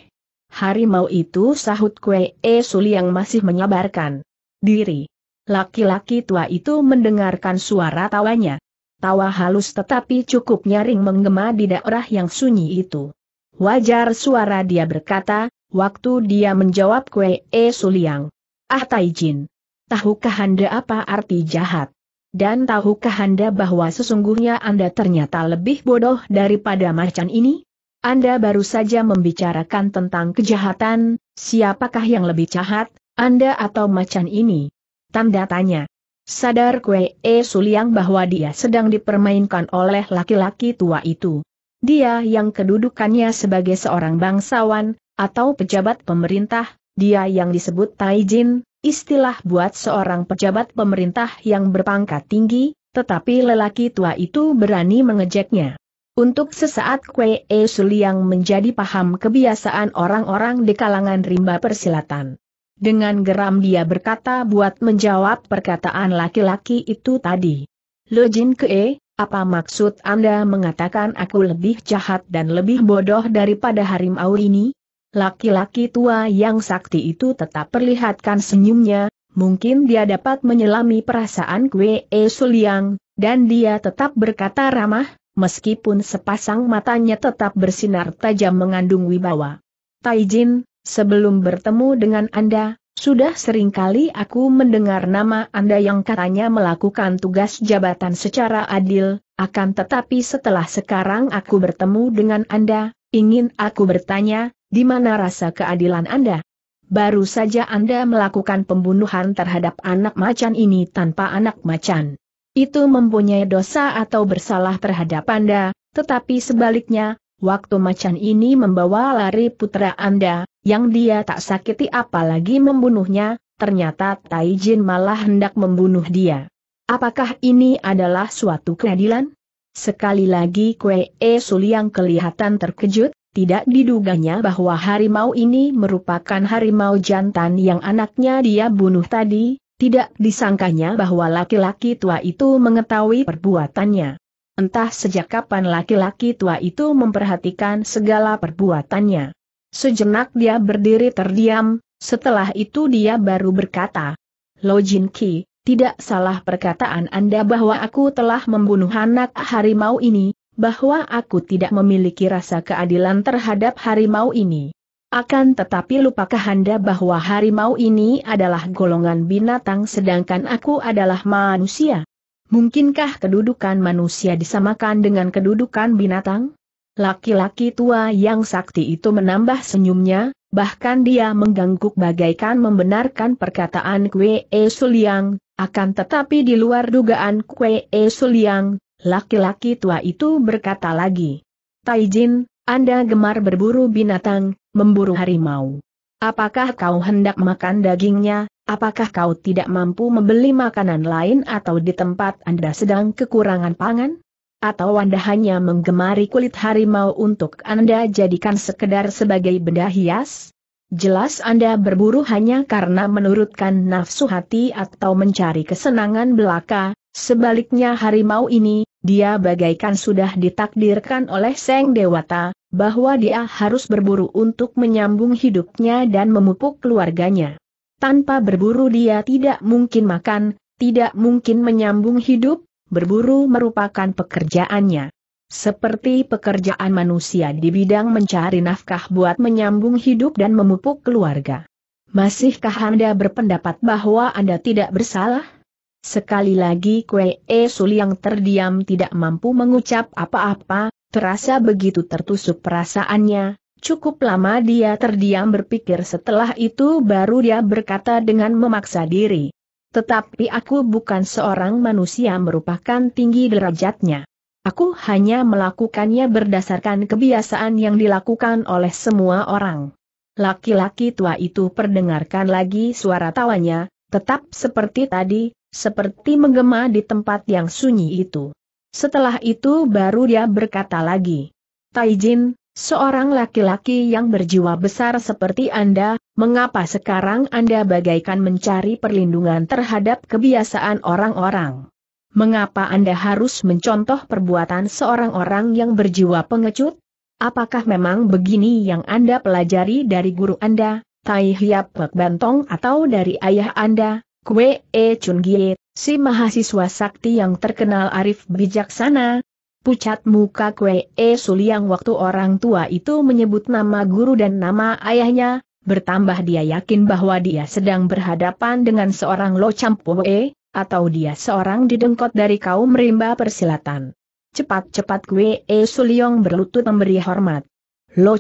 Harimau itu sahut Kue E Suli yang masih menyabarkan diri. Laki-laki tua itu mendengarkan suara tawanya. Tawa halus tetapi cukup nyaring menggema di daerah yang sunyi itu. Wajar suara dia berkata, waktu dia menjawab kue E Suliang. Ah Taijin. Tahukah Anda apa arti jahat? Dan tahukah Anda bahwa sesungguhnya Anda ternyata lebih bodoh daripada macan ini? Anda baru saja membicarakan tentang kejahatan, siapakah yang lebih jahat, Anda atau macan ini? Tanda tanya. Sadar Kwe E Suliang bahwa dia sedang dipermainkan oleh laki-laki tua itu. Dia yang kedudukannya sebagai seorang bangsawan, atau pejabat pemerintah, dia yang disebut Taijin, istilah buat seorang pejabat pemerintah yang berpangkat tinggi, tetapi lelaki tua itu berani mengejeknya. Untuk sesaat Kwe E Suliang menjadi paham kebiasaan orang-orang di kalangan rimba persilatan. Dengan geram dia berkata buat menjawab perkataan laki-laki itu tadi. Lojin Kee, apa maksud Anda mengatakan aku lebih jahat dan lebih bodoh daripada harimau ini? Laki-laki tua yang sakti itu tetap perlihatkan senyumnya, mungkin dia dapat menyelami perasaan Kwe E Suliang, dan dia tetap berkata ramah, meskipun sepasang matanya tetap bersinar tajam mengandung wibawa. Taijin, sebelum bertemu dengan Anda, sudah seringkali aku mendengar nama Anda yang katanya melakukan tugas jabatan secara adil, akan tetapi setelah sekarang aku bertemu dengan Anda, ingin aku bertanya, di mana rasa keadilan Anda? Baru saja Anda melakukan pembunuhan terhadap anak macan ini tanpa anak macan itu mempunyai dosa atau bersalah terhadap Anda, tetapi sebaliknya, waktu macan ini membawa lari putra Anda, yang dia tak sakiti apalagi membunuhnya, ternyata Taijin malah hendak membunuh dia. Apakah ini adalah suatu keadilan? Sekali lagi Kue E yang kelihatan terkejut, tidak diduganya bahwa harimau ini merupakan harimau jantan yang anaknya dia bunuh tadi, tidak disangkanya bahwa laki-laki tua itu mengetahui perbuatannya. Entah sejak kapan laki-laki tua itu memperhatikan segala perbuatannya. Sejenak dia berdiri terdiam, setelah itu dia baru berkata, Lo Jin Ki, tidak salah perkataan Anda bahwa aku telah membunuh anak harimau ini, bahwa aku tidak memiliki rasa keadilan terhadap harimau ini. Akan tetapi lupakah Anda bahwa harimau ini adalah golongan binatang sedangkan aku adalah manusia? Mungkinkah kedudukan manusia disamakan dengan kedudukan binatang? Laki-laki tua yang sakti itu menambah senyumnya, bahkan dia mengganggu bagaikan membenarkan perkataan Kwe E Suliang, akan tetapi di luar dugaan Kwe E Suliang, laki-laki tua itu berkata lagi. Taijin, anda gemar berburu binatang, memburu harimau. Apakah kau hendak makan dagingnya, apakah kau tidak mampu membeli makanan lain atau di tempat Anda sedang kekurangan pangan? Atau Anda hanya menggemari kulit harimau untuk Anda jadikan sekedar sebagai benda hias? Jelas Anda berburu hanya karena menurutkan nafsu hati atau mencari kesenangan belaka, sebaliknya harimau ini, dia bagaikan sudah ditakdirkan oleh Seng Dewata, bahwa dia harus berburu untuk menyambung hidupnya dan memupuk keluarganya. Tanpa berburu dia tidak mungkin makan, tidak mungkin menyambung hidup, berburu merupakan pekerjaannya. Seperti pekerjaan manusia di bidang mencari nafkah buat menyambung hidup dan memupuk keluarga. Masihkah Anda berpendapat bahwa Anda tidak bersalah? Sekali lagi Kue E Sul yang terdiam tidak mampu mengucap apa-apa, Terasa begitu tertusuk perasaannya, cukup lama dia terdiam berpikir setelah itu baru dia berkata dengan memaksa diri. Tetapi aku bukan seorang manusia merupakan tinggi derajatnya. Aku hanya melakukannya berdasarkan kebiasaan yang dilakukan oleh semua orang. Laki-laki tua itu perdengarkan lagi suara tawanya, tetap seperti tadi, seperti menggema di tempat yang sunyi itu. Setelah itu baru dia berkata lagi. Taijin, seorang laki-laki yang berjiwa besar seperti Anda, mengapa sekarang Anda bagaikan mencari perlindungan terhadap kebiasaan orang-orang? Mengapa Anda harus mencontoh perbuatan seorang orang yang berjiwa pengecut? Apakah memang begini yang Anda pelajari dari guru Anda, Tai Hiap Bantong atau dari ayah Anda, Kwe E Chun Giet? Si mahasiswa sakti yang terkenal arif bijaksana, pucat muka Kwe E Suliang waktu orang tua itu menyebut nama guru dan nama ayahnya, bertambah dia yakin bahwa dia sedang berhadapan dengan seorang Lo e, atau dia seorang didengkot dari kaum rimba persilatan. Cepat-cepat Kwe E Suliang berlutut memberi hormat. Lo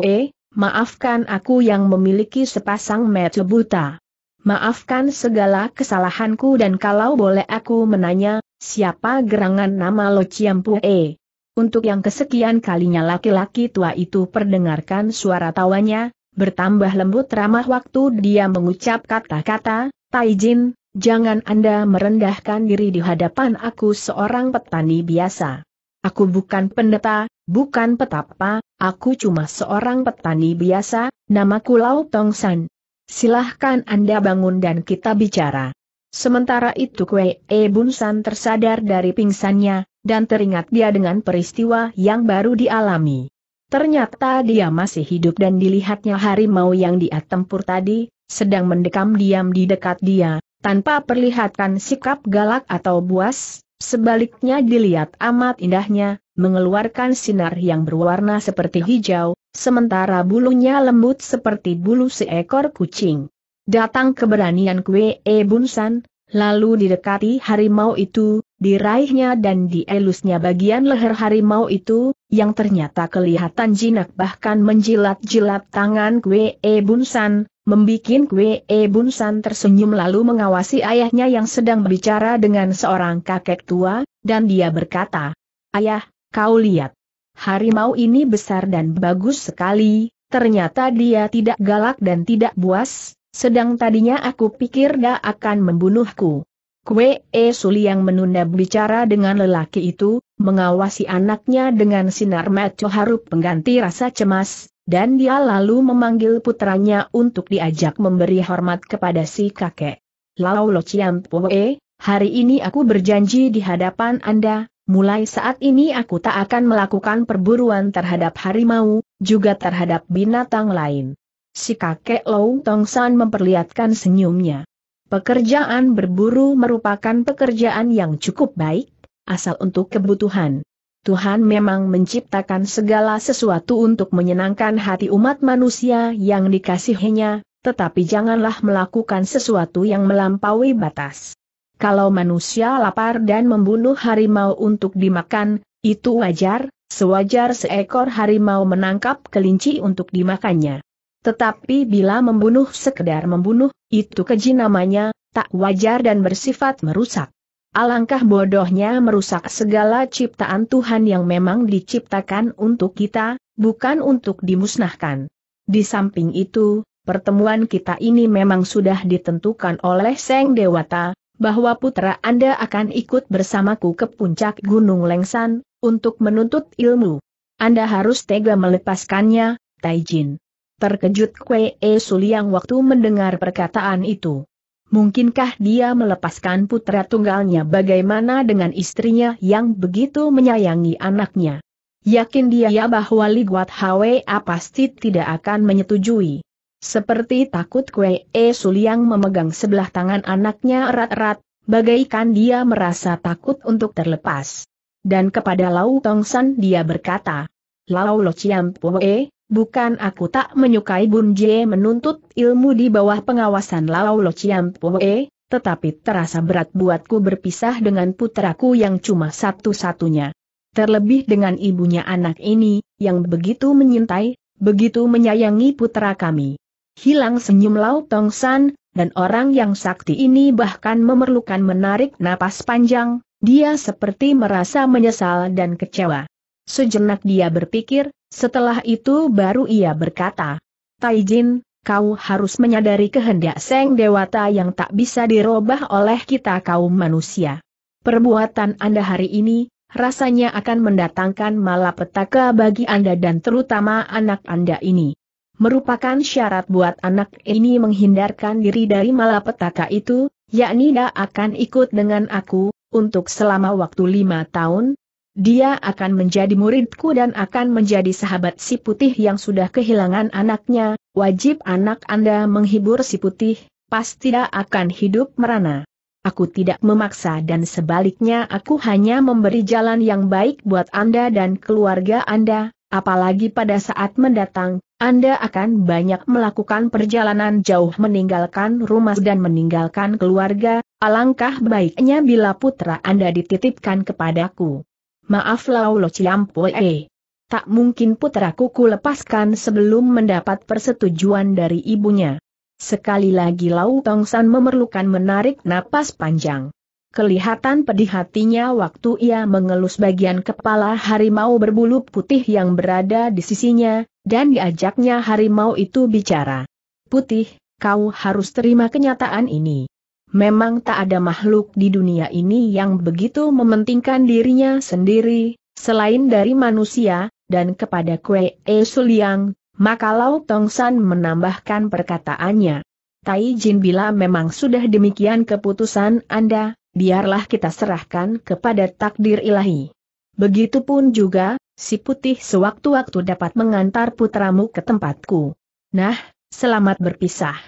e, maafkan aku yang memiliki sepasang mata buta maafkan segala kesalahanku dan kalau boleh aku menanya, siapa gerangan nama Lo Ciampue? Untuk yang kesekian kalinya laki-laki tua itu perdengarkan suara tawanya, bertambah lembut ramah waktu dia mengucap kata-kata, Taijin, jangan Anda merendahkan diri di hadapan aku seorang petani biasa. Aku bukan pendeta, bukan petapa, aku cuma seorang petani biasa, namaku Lau Tong San. Silahkan Anda bangun dan kita bicara. Sementara itu Kue E Bunsan tersadar dari pingsannya, dan teringat dia dengan peristiwa yang baru dialami. Ternyata dia masih hidup dan dilihatnya harimau yang dia tempur tadi, sedang mendekam diam di dekat dia, tanpa perlihatkan sikap galak atau buas, sebaliknya dilihat amat indahnya, mengeluarkan sinar yang berwarna seperti hijau, sementara bulunya lembut seperti bulu seekor kucing. Datang keberanian Kue E Bunsan, lalu didekati harimau itu, diraihnya dan dielusnya bagian leher harimau itu, yang ternyata kelihatan jinak bahkan menjilat-jilat tangan Kue E Bunsan, membikin Kue E Bunsan tersenyum lalu mengawasi ayahnya yang sedang berbicara dengan seorang kakek tua, dan dia berkata, Ayah, kau lihat harimau ini besar dan bagus sekali, ternyata dia tidak galak dan tidak buas, sedang tadinya aku pikir dia akan membunuhku. Kwe E Suli yang menunda bicara dengan lelaki itu, mengawasi anaknya dengan sinar mata harup pengganti rasa cemas, dan dia lalu memanggil putranya untuk diajak memberi hormat kepada si kakek. Lau Lo Chiam Poe, hari ini aku berjanji di hadapan Anda, Mulai saat ini aku tak akan melakukan perburuan terhadap harimau, juga terhadap binatang lain. Si kakek Long Tong San memperlihatkan senyumnya. Pekerjaan berburu merupakan pekerjaan yang cukup baik, asal untuk kebutuhan. Tuhan memang menciptakan segala sesuatu untuk menyenangkan hati umat manusia yang dikasihinya, tetapi janganlah melakukan sesuatu yang melampaui batas. Kalau manusia lapar dan membunuh harimau untuk dimakan, itu wajar, sewajar seekor harimau menangkap kelinci untuk dimakannya. Tetapi bila membunuh sekedar membunuh, itu keji namanya, tak wajar dan bersifat merusak. Alangkah bodohnya merusak segala ciptaan Tuhan yang memang diciptakan untuk kita, bukan untuk dimusnahkan. Di samping itu, pertemuan kita ini memang sudah ditentukan oleh Seng Dewata, bahwa putra Anda akan ikut bersamaku ke puncak Gunung Lengsan, untuk menuntut ilmu. Anda harus tega melepaskannya, Taijin. Terkejut Kwe E Suliang waktu mendengar perkataan itu. Mungkinkah dia melepaskan putra tunggalnya bagaimana dengan istrinya yang begitu menyayangi anaknya? Yakin dia ya bahwa Liguat Hwa pasti tidak akan menyetujui. Seperti takut Kue E Suliang memegang sebelah tangan anaknya erat-erat, bagaikan dia merasa takut untuk terlepas. Dan kepada Lau Tong San dia berkata, Lau Lo Chiam E, bukan aku tak menyukai Bun Jie menuntut ilmu di bawah pengawasan Lau Lo Chiam E, tetapi terasa berat buatku berpisah dengan putraku yang cuma satu-satunya. Terlebih dengan ibunya anak ini, yang begitu menyintai, begitu menyayangi putra kami. Hilang senyum Lau Tong San, dan orang yang sakti ini bahkan memerlukan menarik napas panjang, dia seperti merasa menyesal dan kecewa. Sejenak dia berpikir, setelah itu baru ia berkata, Taijin, kau harus menyadari kehendak Seng Dewata yang tak bisa dirubah oleh kita kaum manusia. Perbuatan Anda hari ini, rasanya akan mendatangkan malapetaka bagi Anda dan terutama anak Anda ini merupakan syarat buat anak ini menghindarkan diri dari malapetaka itu, yakni dia akan ikut dengan aku, untuk selama waktu lima tahun, dia akan menjadi muridku dan akan menjadi sahabat si putih yang sudah kehilangan anaknya, wajib anak Anda menghibur si putih, pasti dia akan hidup merana. Aku tidak memaksa dan sebaliknya aku hanya memberi jalan yang baik buat Anda dan keluarga Anda, Apalagi pada saat mendatang, Anda akan banyak melakukan perjalanan jauh meninggalkan rumah dan meninggalkan keluarga, alangkah baiknya bila putra Anda dititipkan kepadaku. Maaf Laulo Ciampoe. Tak mungkin putraku ku lepaskan sebelum mendapat persetujuan dari ibunya. Sekali lagi Lau Tong San memerlukan menarik napas panjang. Kelihatan pedih hatinya waktu ia mengelus bagian kepala harimau berbulu putih yang berada di sisinya, dan diajaknya harimau itu bicara. Putih, kau harus terima kenyataan ini. Memang tak ada makhluk di dunia ini yang begitu mementingkan dirinya sendiri, selain dari manusia, dan kepada Kue E Suliang, maka Lau San menambahkan perkataannya. Tai Jin bila memang sudah demikian keputusan Anda, biarlah kita serahkan kepada takdir ilahi. Begitupun juga, si putih sewaktu-waktu dapat mengantar putramu ke tempatku. Nah, selamat berpisah.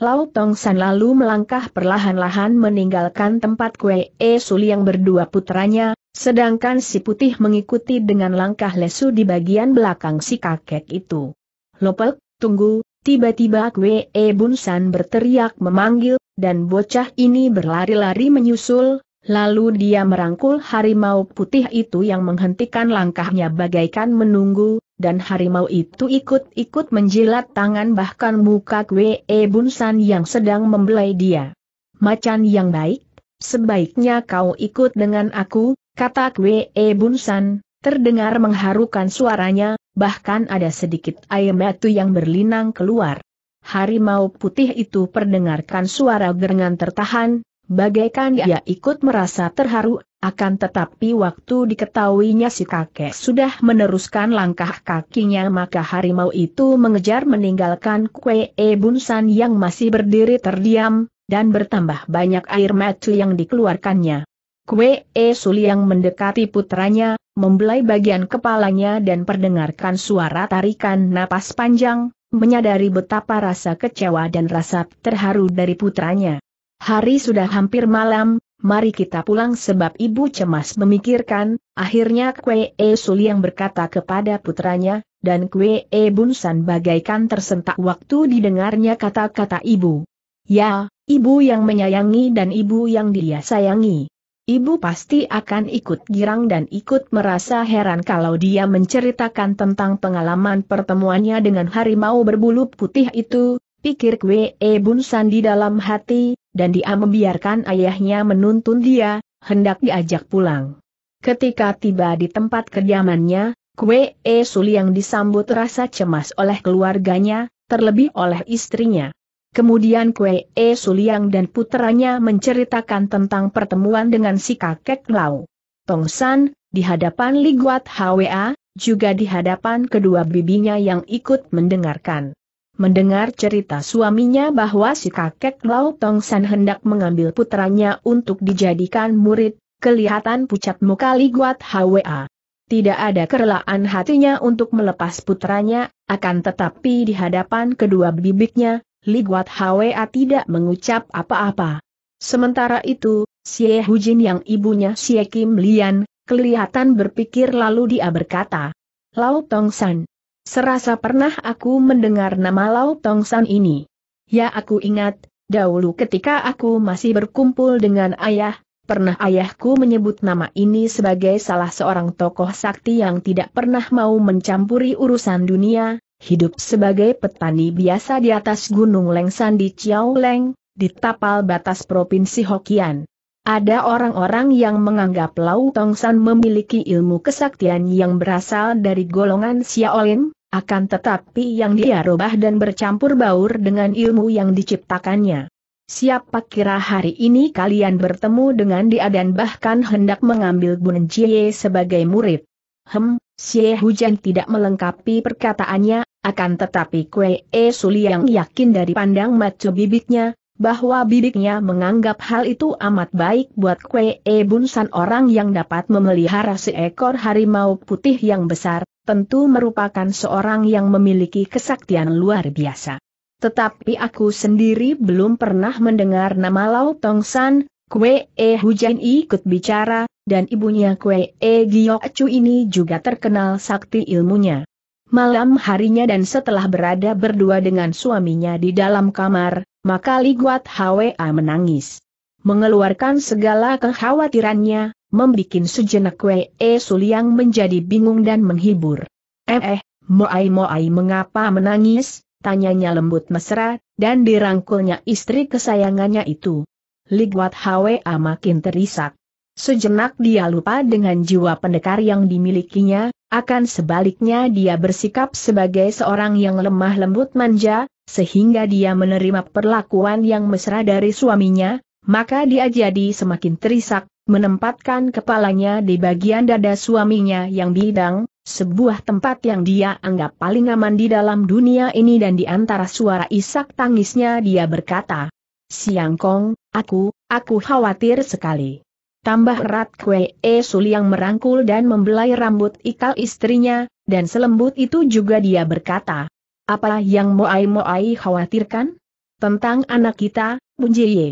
Lau Tong San lalu melangkah perlahan-lahan meninggalkan tempat Kue E Suli yang berdua putranya, sedangkan si putih mengikuti dengan langkah lesu di bagian belakang si kakek itu. Lopek, tunggu, Tiba-tiba kue E Bun San berteriak memanggil, dan bocah ini berlari-lari menyusul, lalu dia merangkul harimau putih itu yang menghentikan langkahnya bagaikan menunggu, dan harimau itu ikut-ikut menjilat tangan bahkan muka Kwe Bunsan yang sedang membelai dia. Macan yang baik, sebaiknya kau ikut dengan aku, kata Kwe Bunsan, terdengar mengharukan suaranya, bahkan ada sedikit air matu yang berlinang keluar. Harimau putih itu perdengarkan suara gerengan tertahan, bagaikan ya. ia ikut merasa terharu, akan tetapi waktu diketahuinya si kakek sudah meneruskan langkah kakinya maka harimau itu mengejar meninggalkan kue e bunsan yang masih berdiri terdiam, dan bertambah banyak air mata yang dikeluarkannya. Kue e yang mendekati putranya, membelai bagian kepalanya dan perdengarkan suara tarikan napas panjang, menyadari betapa rasa kecewa dan rasa terharu dari putranya. Hari sudah hampir malam, mari kita pulang sebab ibu cemas memikirkan, akhirnya Kwe E Suli yang berkata kepada putranya, dan Kwe E San bagaikan tersentak waktu didengarnya kata-kata ibu. Ya, ibu yang menyayangi dan ibu yang dia sayangi. Ibu pasti akan ikut girang dan ikut merasa heran kalau dia menceritakan tentang pengalaman pertemuannya dengan harimau berbulu putih itu, pikir Kwe e Bunsan di dalam hati, dan dia membiarkan ayahnya menuntun dia, hendak diajak pulang. Ketika tiba di tempat kediamannya, Kwe E Suli yang disambut rasa cemas oleh keluarganya, terlebih oleh istrinya. Kemudian Kue E Suliang dan putranya menceritakan tentang pertemuan dengan si kakek Lau. Tong San, di hadapan Liguat HWA, juga di hadapan kedua bibinya yang ikut mendengarkan. Mendengar cerita suaminya bahwa si kakek Lau Tong San hendak mengambil putranya untuk dijadikan murid, kelihatan pucat muka Liguat HWA. Tidak ada kerelaan hatinya untuk melepas putranya, akan tetapi di hadapan kedua bibitnya, Liguat Hwa tidak mengucap apa-apa. Sementara itu, Xie Hujin yang ibunya Xie Kim Lian, kelihatan berpikir lalu dia berkata, Lau Tong San. Serasa pernah aku mendengar nama Lau Tong San ini. Ya aku ingat, dahulu ketika aku masih berkumpul dengan ayah, pernah ayahku menyebut nama ini sebagai salah seorang tokoh sakti yang tidak pernah mau mencampuri urusan dunia, Hidup sebagai petani biasa di atas Gunung Lengsan di Chiao Leng, di tapal batas Provinsi Hokian. Ada orang-orang yang menganggap Lau Tongsan memiliki ilmu kesaktian yang berasal dari golongan Xiaolin, akan tetapi yang dia robah dan bercampur baur dengan ilmu yang diciptakannya. Siapa kira hari ini kalian bertemu dengan dia dan bahkan hendak mengambil Bun Jie sebagai murid. Hem, Xie Hujan tidak melengkapi perkataannya, akan tetapi Kue E yang yakin dari pandang macu bibitnya, bahwa bibitnya menganggap hal itu amat baik buat Kue E Bunsan orang yang dapat memelihara seekor harimau putih yang besar, tentu merupakan seorang yang memiliki kesaktian luar biasa. Tetapi aku sendiri belum pernah mendengar nama Lau Tong San, Kue E Hujan ikut bicara, dan ibunya Kue E Giyok Acu ini juga terkenal sakti ilmunya. Malam harinya dan setelah berada berdua dengan suaminya di dalam kamar, maka Li Guat Hwa menangis. Mengeluarkan segala kekhawatirannya, membikin sejenak Wei e Suliang menjadi bingung dan menghibur. Eh eh, Moai Moai mengapa menangis? Tanyanya lembut mesra, dan dirangkulnya istri kesayangannya itu. Li Guat Hwa makin terisak. Sejenak dia lupa dengan jiwa pendekar yang dimilikinya, akan sebaliknya dia bersikap sebagai seorang yang lemah lembut manja, sehingga dia menerima perlakuan yang mesra dari suaminya, maka dia jadi semakin terisak, menempatkan kepalanya di bagian dada suaminya yang bidang, sebuah tempat yang dia anggap paling aman di dalam dunia ini dan di antara suara isak tangisnya dia berkata, Siangkong, aku, aku khawatir sekali. Tambah erat Kwe E Suli yang merangkul dan membelai rambut ikal istrinya, dan selembut itu juga dia berkata. Apa yang Moai Moai khawatirkan? Tentang anak kita, Bunji Ye.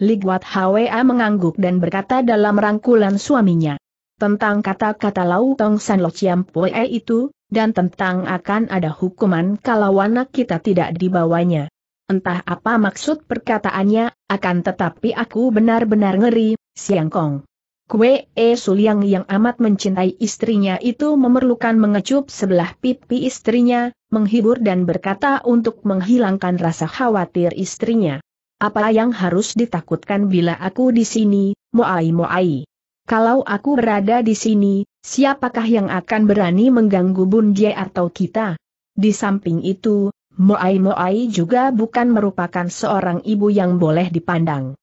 Liguat Hwa mengangguk dan berkata dalam rangkulan suaminya. Tentang kata-kata Lau Tong San Lo Chiam Pue itu, dan tentang akan ada hukuman kalau anak kita tidak dibawanya. Entah apa maksud perkataannya, akan tetapi aku benar-benar ngeri, Siang Kong. Kue E Suliang yang amat mencintai istrinya itu memerlukan mengecup sebelah pipi istrinya, menghibur dan berkata untuk menghilangkan rasa khawatir istrinya. Apa yang harus ditakutkan bila aku di sini, Moai Moai? Kalau aku berada di sini, siapakah yang akan berani mengganggu Bun Jie atau kita? Di samping itu, Moai Moai juga bukan merupakan seorang ibu yang boleh dipandang.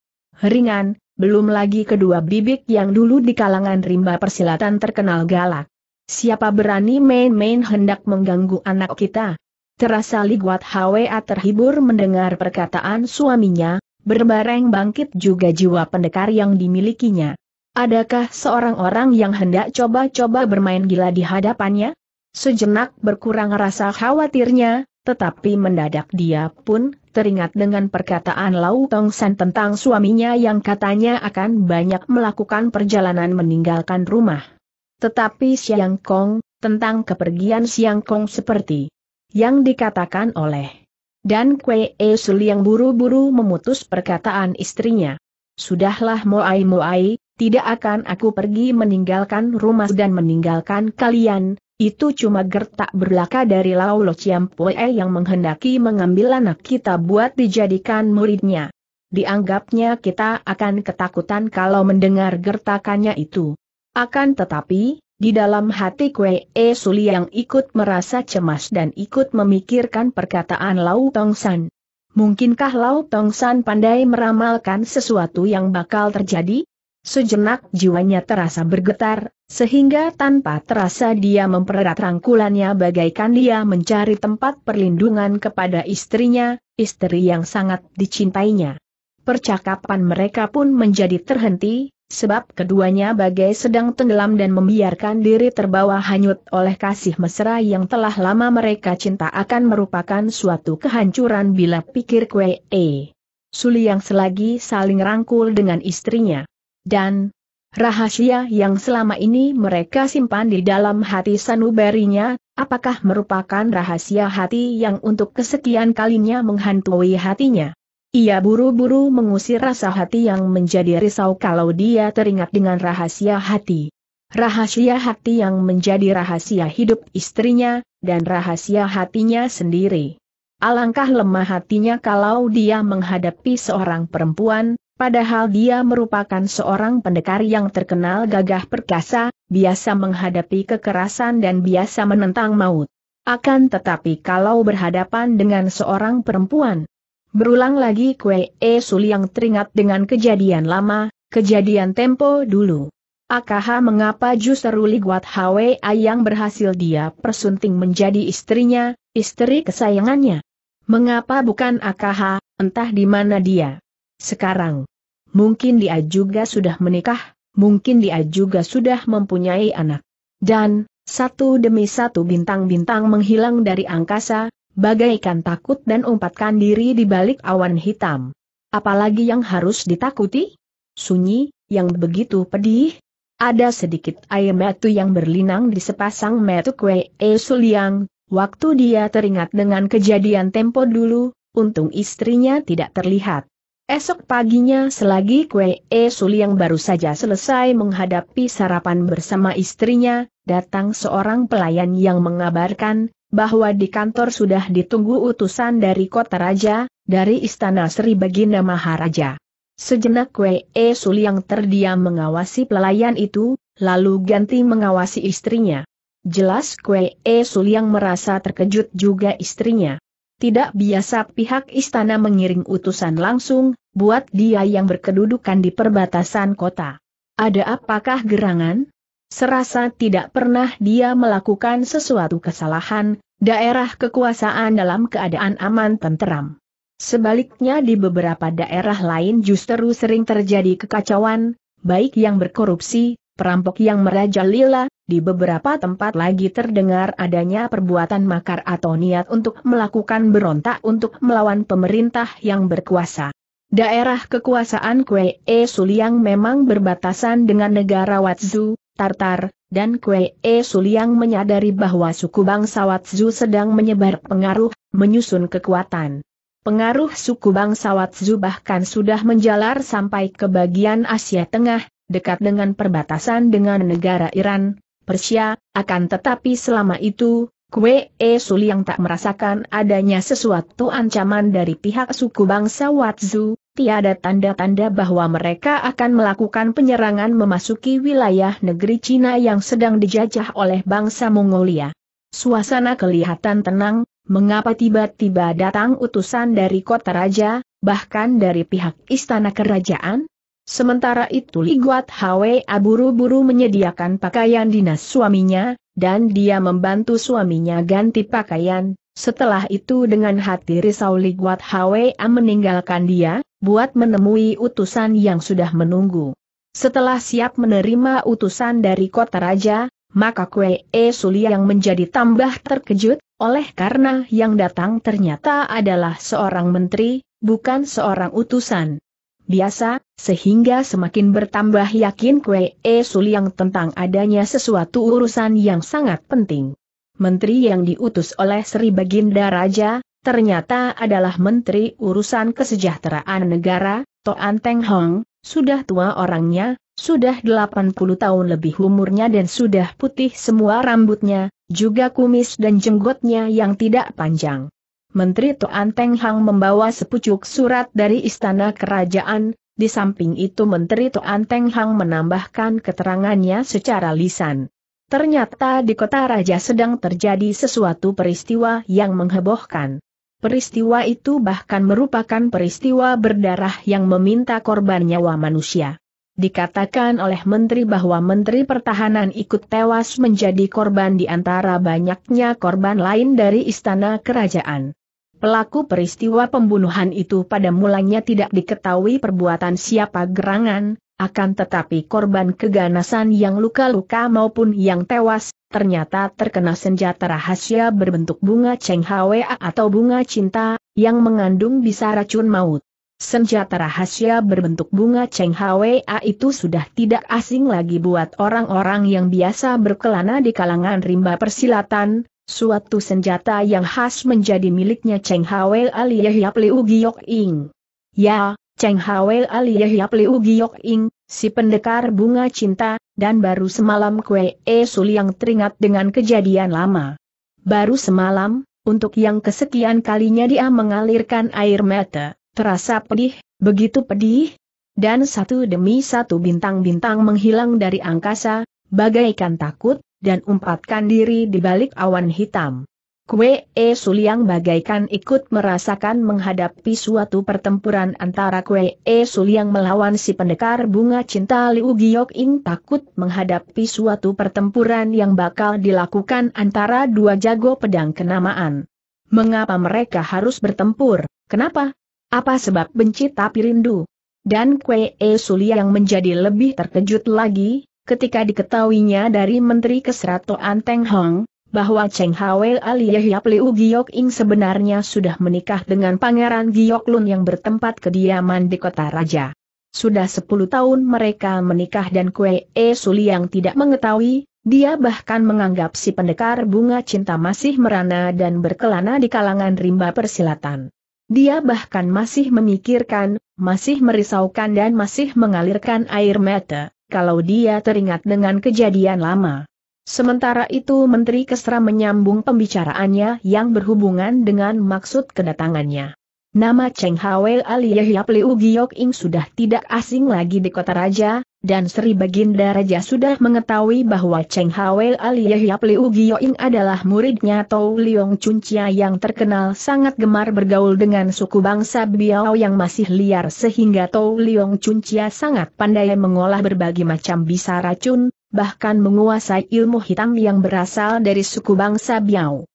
Ringan, belum lagi kedua bibik yang dulu di kalangan rimba persilatan terkenal galak. Siapa berani main-main hendak mengganggu anak kita? Terasa Liguat Hwa terhibur mendengar perkataan suaminya, berbareng bangkit juga jiwa pendekar yang dimilikinya. Adakah seorang orang yang hendak coba-coba bermain gila di hadapannya? Sejenak berkurang rasa khawatirnya, tetapi mendadak dia pun teringat dengan perkataan Lau Tong San tentang suaminya yang katanya akan banyak melakukan perjalanan meninggalkan rumah. Tetapi Siang Kong, tentang kepergian Siang Kong seperti yang dikatakan oleh dan Kwe E Sul yang buru-buru memutus perkataan istrinya. Sudahlah Moai Moai, tidak akan aku pergi meninggalkan rumah dan meninggalkan kalian, itu cuma gertak berlaka dari Lao Laulo Ciampue yang menghendaki mengambil anak kita buat dijadikan muridnya. Dianggapnya kita akan ketakutan kalau mendengar gertakannya itu. Akan tetapi, di dalam hati Kwe e Suli yang ikut merasa cemas dan ikut memikirkan perkataan Lao Tong San. Mungkinkah Lao Tong San pandai meramalkan sesuatu yang bakal terjadi? Sejenak jiwanya terasa bergetar, sehingga tanpa terasa dia mempererat rangkulannya bagaikan dia mencari tempat perlindungan kepada istrinya, istri yang sangat dicintainya. Percakapan mereka pun menjadi terhenti, sebab keduanya bagai sedang tenggelam dan membiarkan diri terbawa hanyut oleh kasih mesra yang telah lama mereka cinta akan merupakan suatu kehancuran bila pikir kue. E. Suli yang selagi saling rangkul dengan istrinya. Dan rahasia yang selama ini mereka simpan di dalam hati sanubarinya, apakah merupakan rahasia hati yang untuk kesekian kalinya menghantui hatinya? Ia buru-buru mengusir rasa hati yang menjadi risau kalau dia teringat dengan rahasia hati. Rahasia hati yang menjadi rahasia hidup istrinya, dan rahasia hatinya sendiri. Alangkah lemah hatinya kalau dia menghadapi seorang perempuan, Padahal dia merupakan seorang pendekar yang terkenal gagah perkasa, biasa menghadapi kekerasan dan biasa menentang maut. Akan tetapi kalau berhadapan dengan seorang perempuan, berulang lagi Kue E Sul yang teringat dengan kejadian lama, kejadian tempo dulu. Akaha mengapa justru Liguat Hwa yang berhasil dia persunting menjadi istrinya, istri kesayangannya. Mengapa bukan Akaha, entah di mana dia. Sekarang, mungkin dia juga sudah menikah, mungkin dia juga sudah mempunyai anak. Dan, satu demi satu bintang-bintang menghilang dari angkasa, bagaikan takut dan umpatkan diri di balik awan hitam. Apalagi yang harus ditakuti? Sunyi, yang begitu pedih? Ada sedikit air metu yang berlinang di sepasang metu kue e suliang, waktu dia teringat dengan kejadian tempo dulu, untung istrinya tidak terlihat. Esok paginya selagi Kue E Suli yang baru saja selesai menghadapi sarapan bersama istrinya, datang seorang pelayan yang mengabarkan, bahwa di kantor sudah ditunggu utusan dari kota raja, dari istana Sri Baginda Maharaja. Sejenak Kue E Suli yang terdiam mengawasi pelayan itu, lalu ganti mengawasi istrinya. Jelas Kue E Suli yang merasa terkejut juga istrinya. Tidak biasa pihak istana mengiring utusan langsung, buat dia yang berkedudukan di perbatasan kota. Ada apakah gerangan? Serasa tidak pernah dia melakukan sesuatu kesalahan, daerah kekuasaan dalam keadaan aman tenteram. Sebaliknya di beberapa daerah lain justru sering terjadi kekacauan, baik yang berkorupsi, perampok yang Lila di beberapa tempat lagi terdengar adanya perbuatan makar atau niat untuk melakukan berontak untuk melawan pemerintah yang berkuasa. Daerah kekuasaan Kue E Suliang memang berbatasan dengan negara Watzu, Tartar, dan Kue E Suliang menyadari bahwa suku bangsa Watzu sedang menyebar pengaruh, menyusun kekuatan. Pengaruh suku bangsa Watzu bahkan sudah menjalar sampai ke bagian Asia Tengah, dekat dengan perbatasan dengan negara Iran, Persia, akan tetapi selama itu, Kwe E Suli yang tak merasakan adanya sesuatu ancaman dari pihak suku bangsa Watzu, tiada tanda-tanda bahwa mereka akan melakukan penyerangan memasuki wilayah negeri Cina yang sedang dijajah oleh bangsa Mongolia. Suasana kelihatan tenang, mengapa tiba-tiba datang utusan dari kota raja, bahkan dari pihak istana kerajaan? Sementara itu Liguat Hwe buru-buru menyediakan pakaian dinas suaminya, dan dia membantu suaminya ganti pakaian. Setelah itu dengan hati risau Liguat Hwe meninggalkan dia, buat menemui utusan yang sudah menunggu. Setelah siap menerima utusan dari kota raja, maka Kwe E yang menjadi tambah terkejut, oleh karena yang datang ternyata adalah seorang menteri, bukan seorang utusan biasa, sehingga semakin bertambah yakin Kue E Suliang tentang adanya sesuatu urusan yang sangat penting. Menteri yang diutus oleh Sri Baginda Raja, ternyata adalah Menteri Urusan Kesejahteraan Negara, Toan Teng Hong, sudah tua orangnya, sudah 80 tahun lebih umurnya dan sudah putih semua rambutnya, juga kumis dan jenggotnya yang tidak panjang. Menteri Toan Teng Hang membawa sepucuk surat dari Istana Kerajaan, di samping itu Menteri Toan Teng Hang menambahkan keterangannya secara lisan. Ternyata di kota raja sedang terjadi sesuatu peristiwa yang menghebohkan. Peristiwa itu bahkan merupakan peristiwa berdarah yang meminta korban nyawa manusia. Dikatakan oleh menteri bahwa menteri pertahanan ikut tewas menjadi korban di antara banyaknya korban lain dari istana kerajaan. Pelaku peristiwa pembunuhan itu pada mulanya tidak diketahui perbuatan siapa gerangan, akan tetapi korban keganasan yang luka-luka maupun yang tewas, ternyata terkena senjata rahasia berbentuk bunga Cheng Hwa atau bunga cinta, yang mengandung bisa racun maut. Senjata rahasia berbentuk bunga Cheng Hwa itu sudah tidak asing lagi buat orang-orang yang biasa berkelana di kalangan rimba persilatan, Suatu senjata yang khas menjadi miliknya Cheng Hawel aliyah Yahya Pliu Giok Ing. Ya, Cheng Hawel aliyah Yahya Pliu Giok Ing, si pendekar bunga cinta, dan baru semalam Kue E Sul yang teringat dengan kejadian lama. Baru semalam, untuk yang kesekian kalinya dia mengalirkan air mata, terasa pedih, begitu pedih. Dan satu demi satu bintang-bintang menghilang dari angkasa, bagaikan takut, dan umpatkan diri di balik awan hitam. Kue E Suliang bagaikan ikut merasakan menghadapi suatu pertempuran antara Kue E Suliang melawan si pendekar bunga cinta Liu Giok Ing takut menghadapi suatu pertempuran yang bakal dilakukan antara dua jago pedang kenamaan. Mengapa mereka harus bertempur? Kenapa? Apa sebab benci tapi rindu? Dan Kue E Suliang menjadi lebih terkejut lagi, ketika diketahuinya dari Menteri Keseratoan Anteng Hong, bahwa Cheng Hwe alias Yap Liu Giok Ing sebenarnya sudah menikah dengan Pangeran Giok Lun yang bertempat kediaman di kota Raja. Sudah 10 tahun mereka menikah dan Kue E Suliang tidak mengetahui, dia bahkan menganggap si pendekar bunga cinta masih merana dan berkelana di kalangan rimba persilatan. Dia bahkan masih memikirkan, masih merisaukan dan masih mengalirkan air mata kalau dia teringat dengan kejadian lama. Sementara itu Menteri Kesra menyambung pembicaraannya yang berhubungan dengan maksud kedatangannya. Nama Cheng Ali Yahya Pliu Giok Ing sudah tidak asing lagi di kota raja, dan Sri Baginda Raja sudah mengetahui bahwa Cheng Ali Yahya Pliu Giok Ing adalah muridnya Tou Liong Chia yang terkenal sangat gemar bergaul dengan suku bangsa Biao yang masih liar sehingga Tou Liong Chia sangat pandai mengolah berbagai macam bisa racun, bahkan menguasai ilmu hitam yang berasal dari suku bangsa Biao.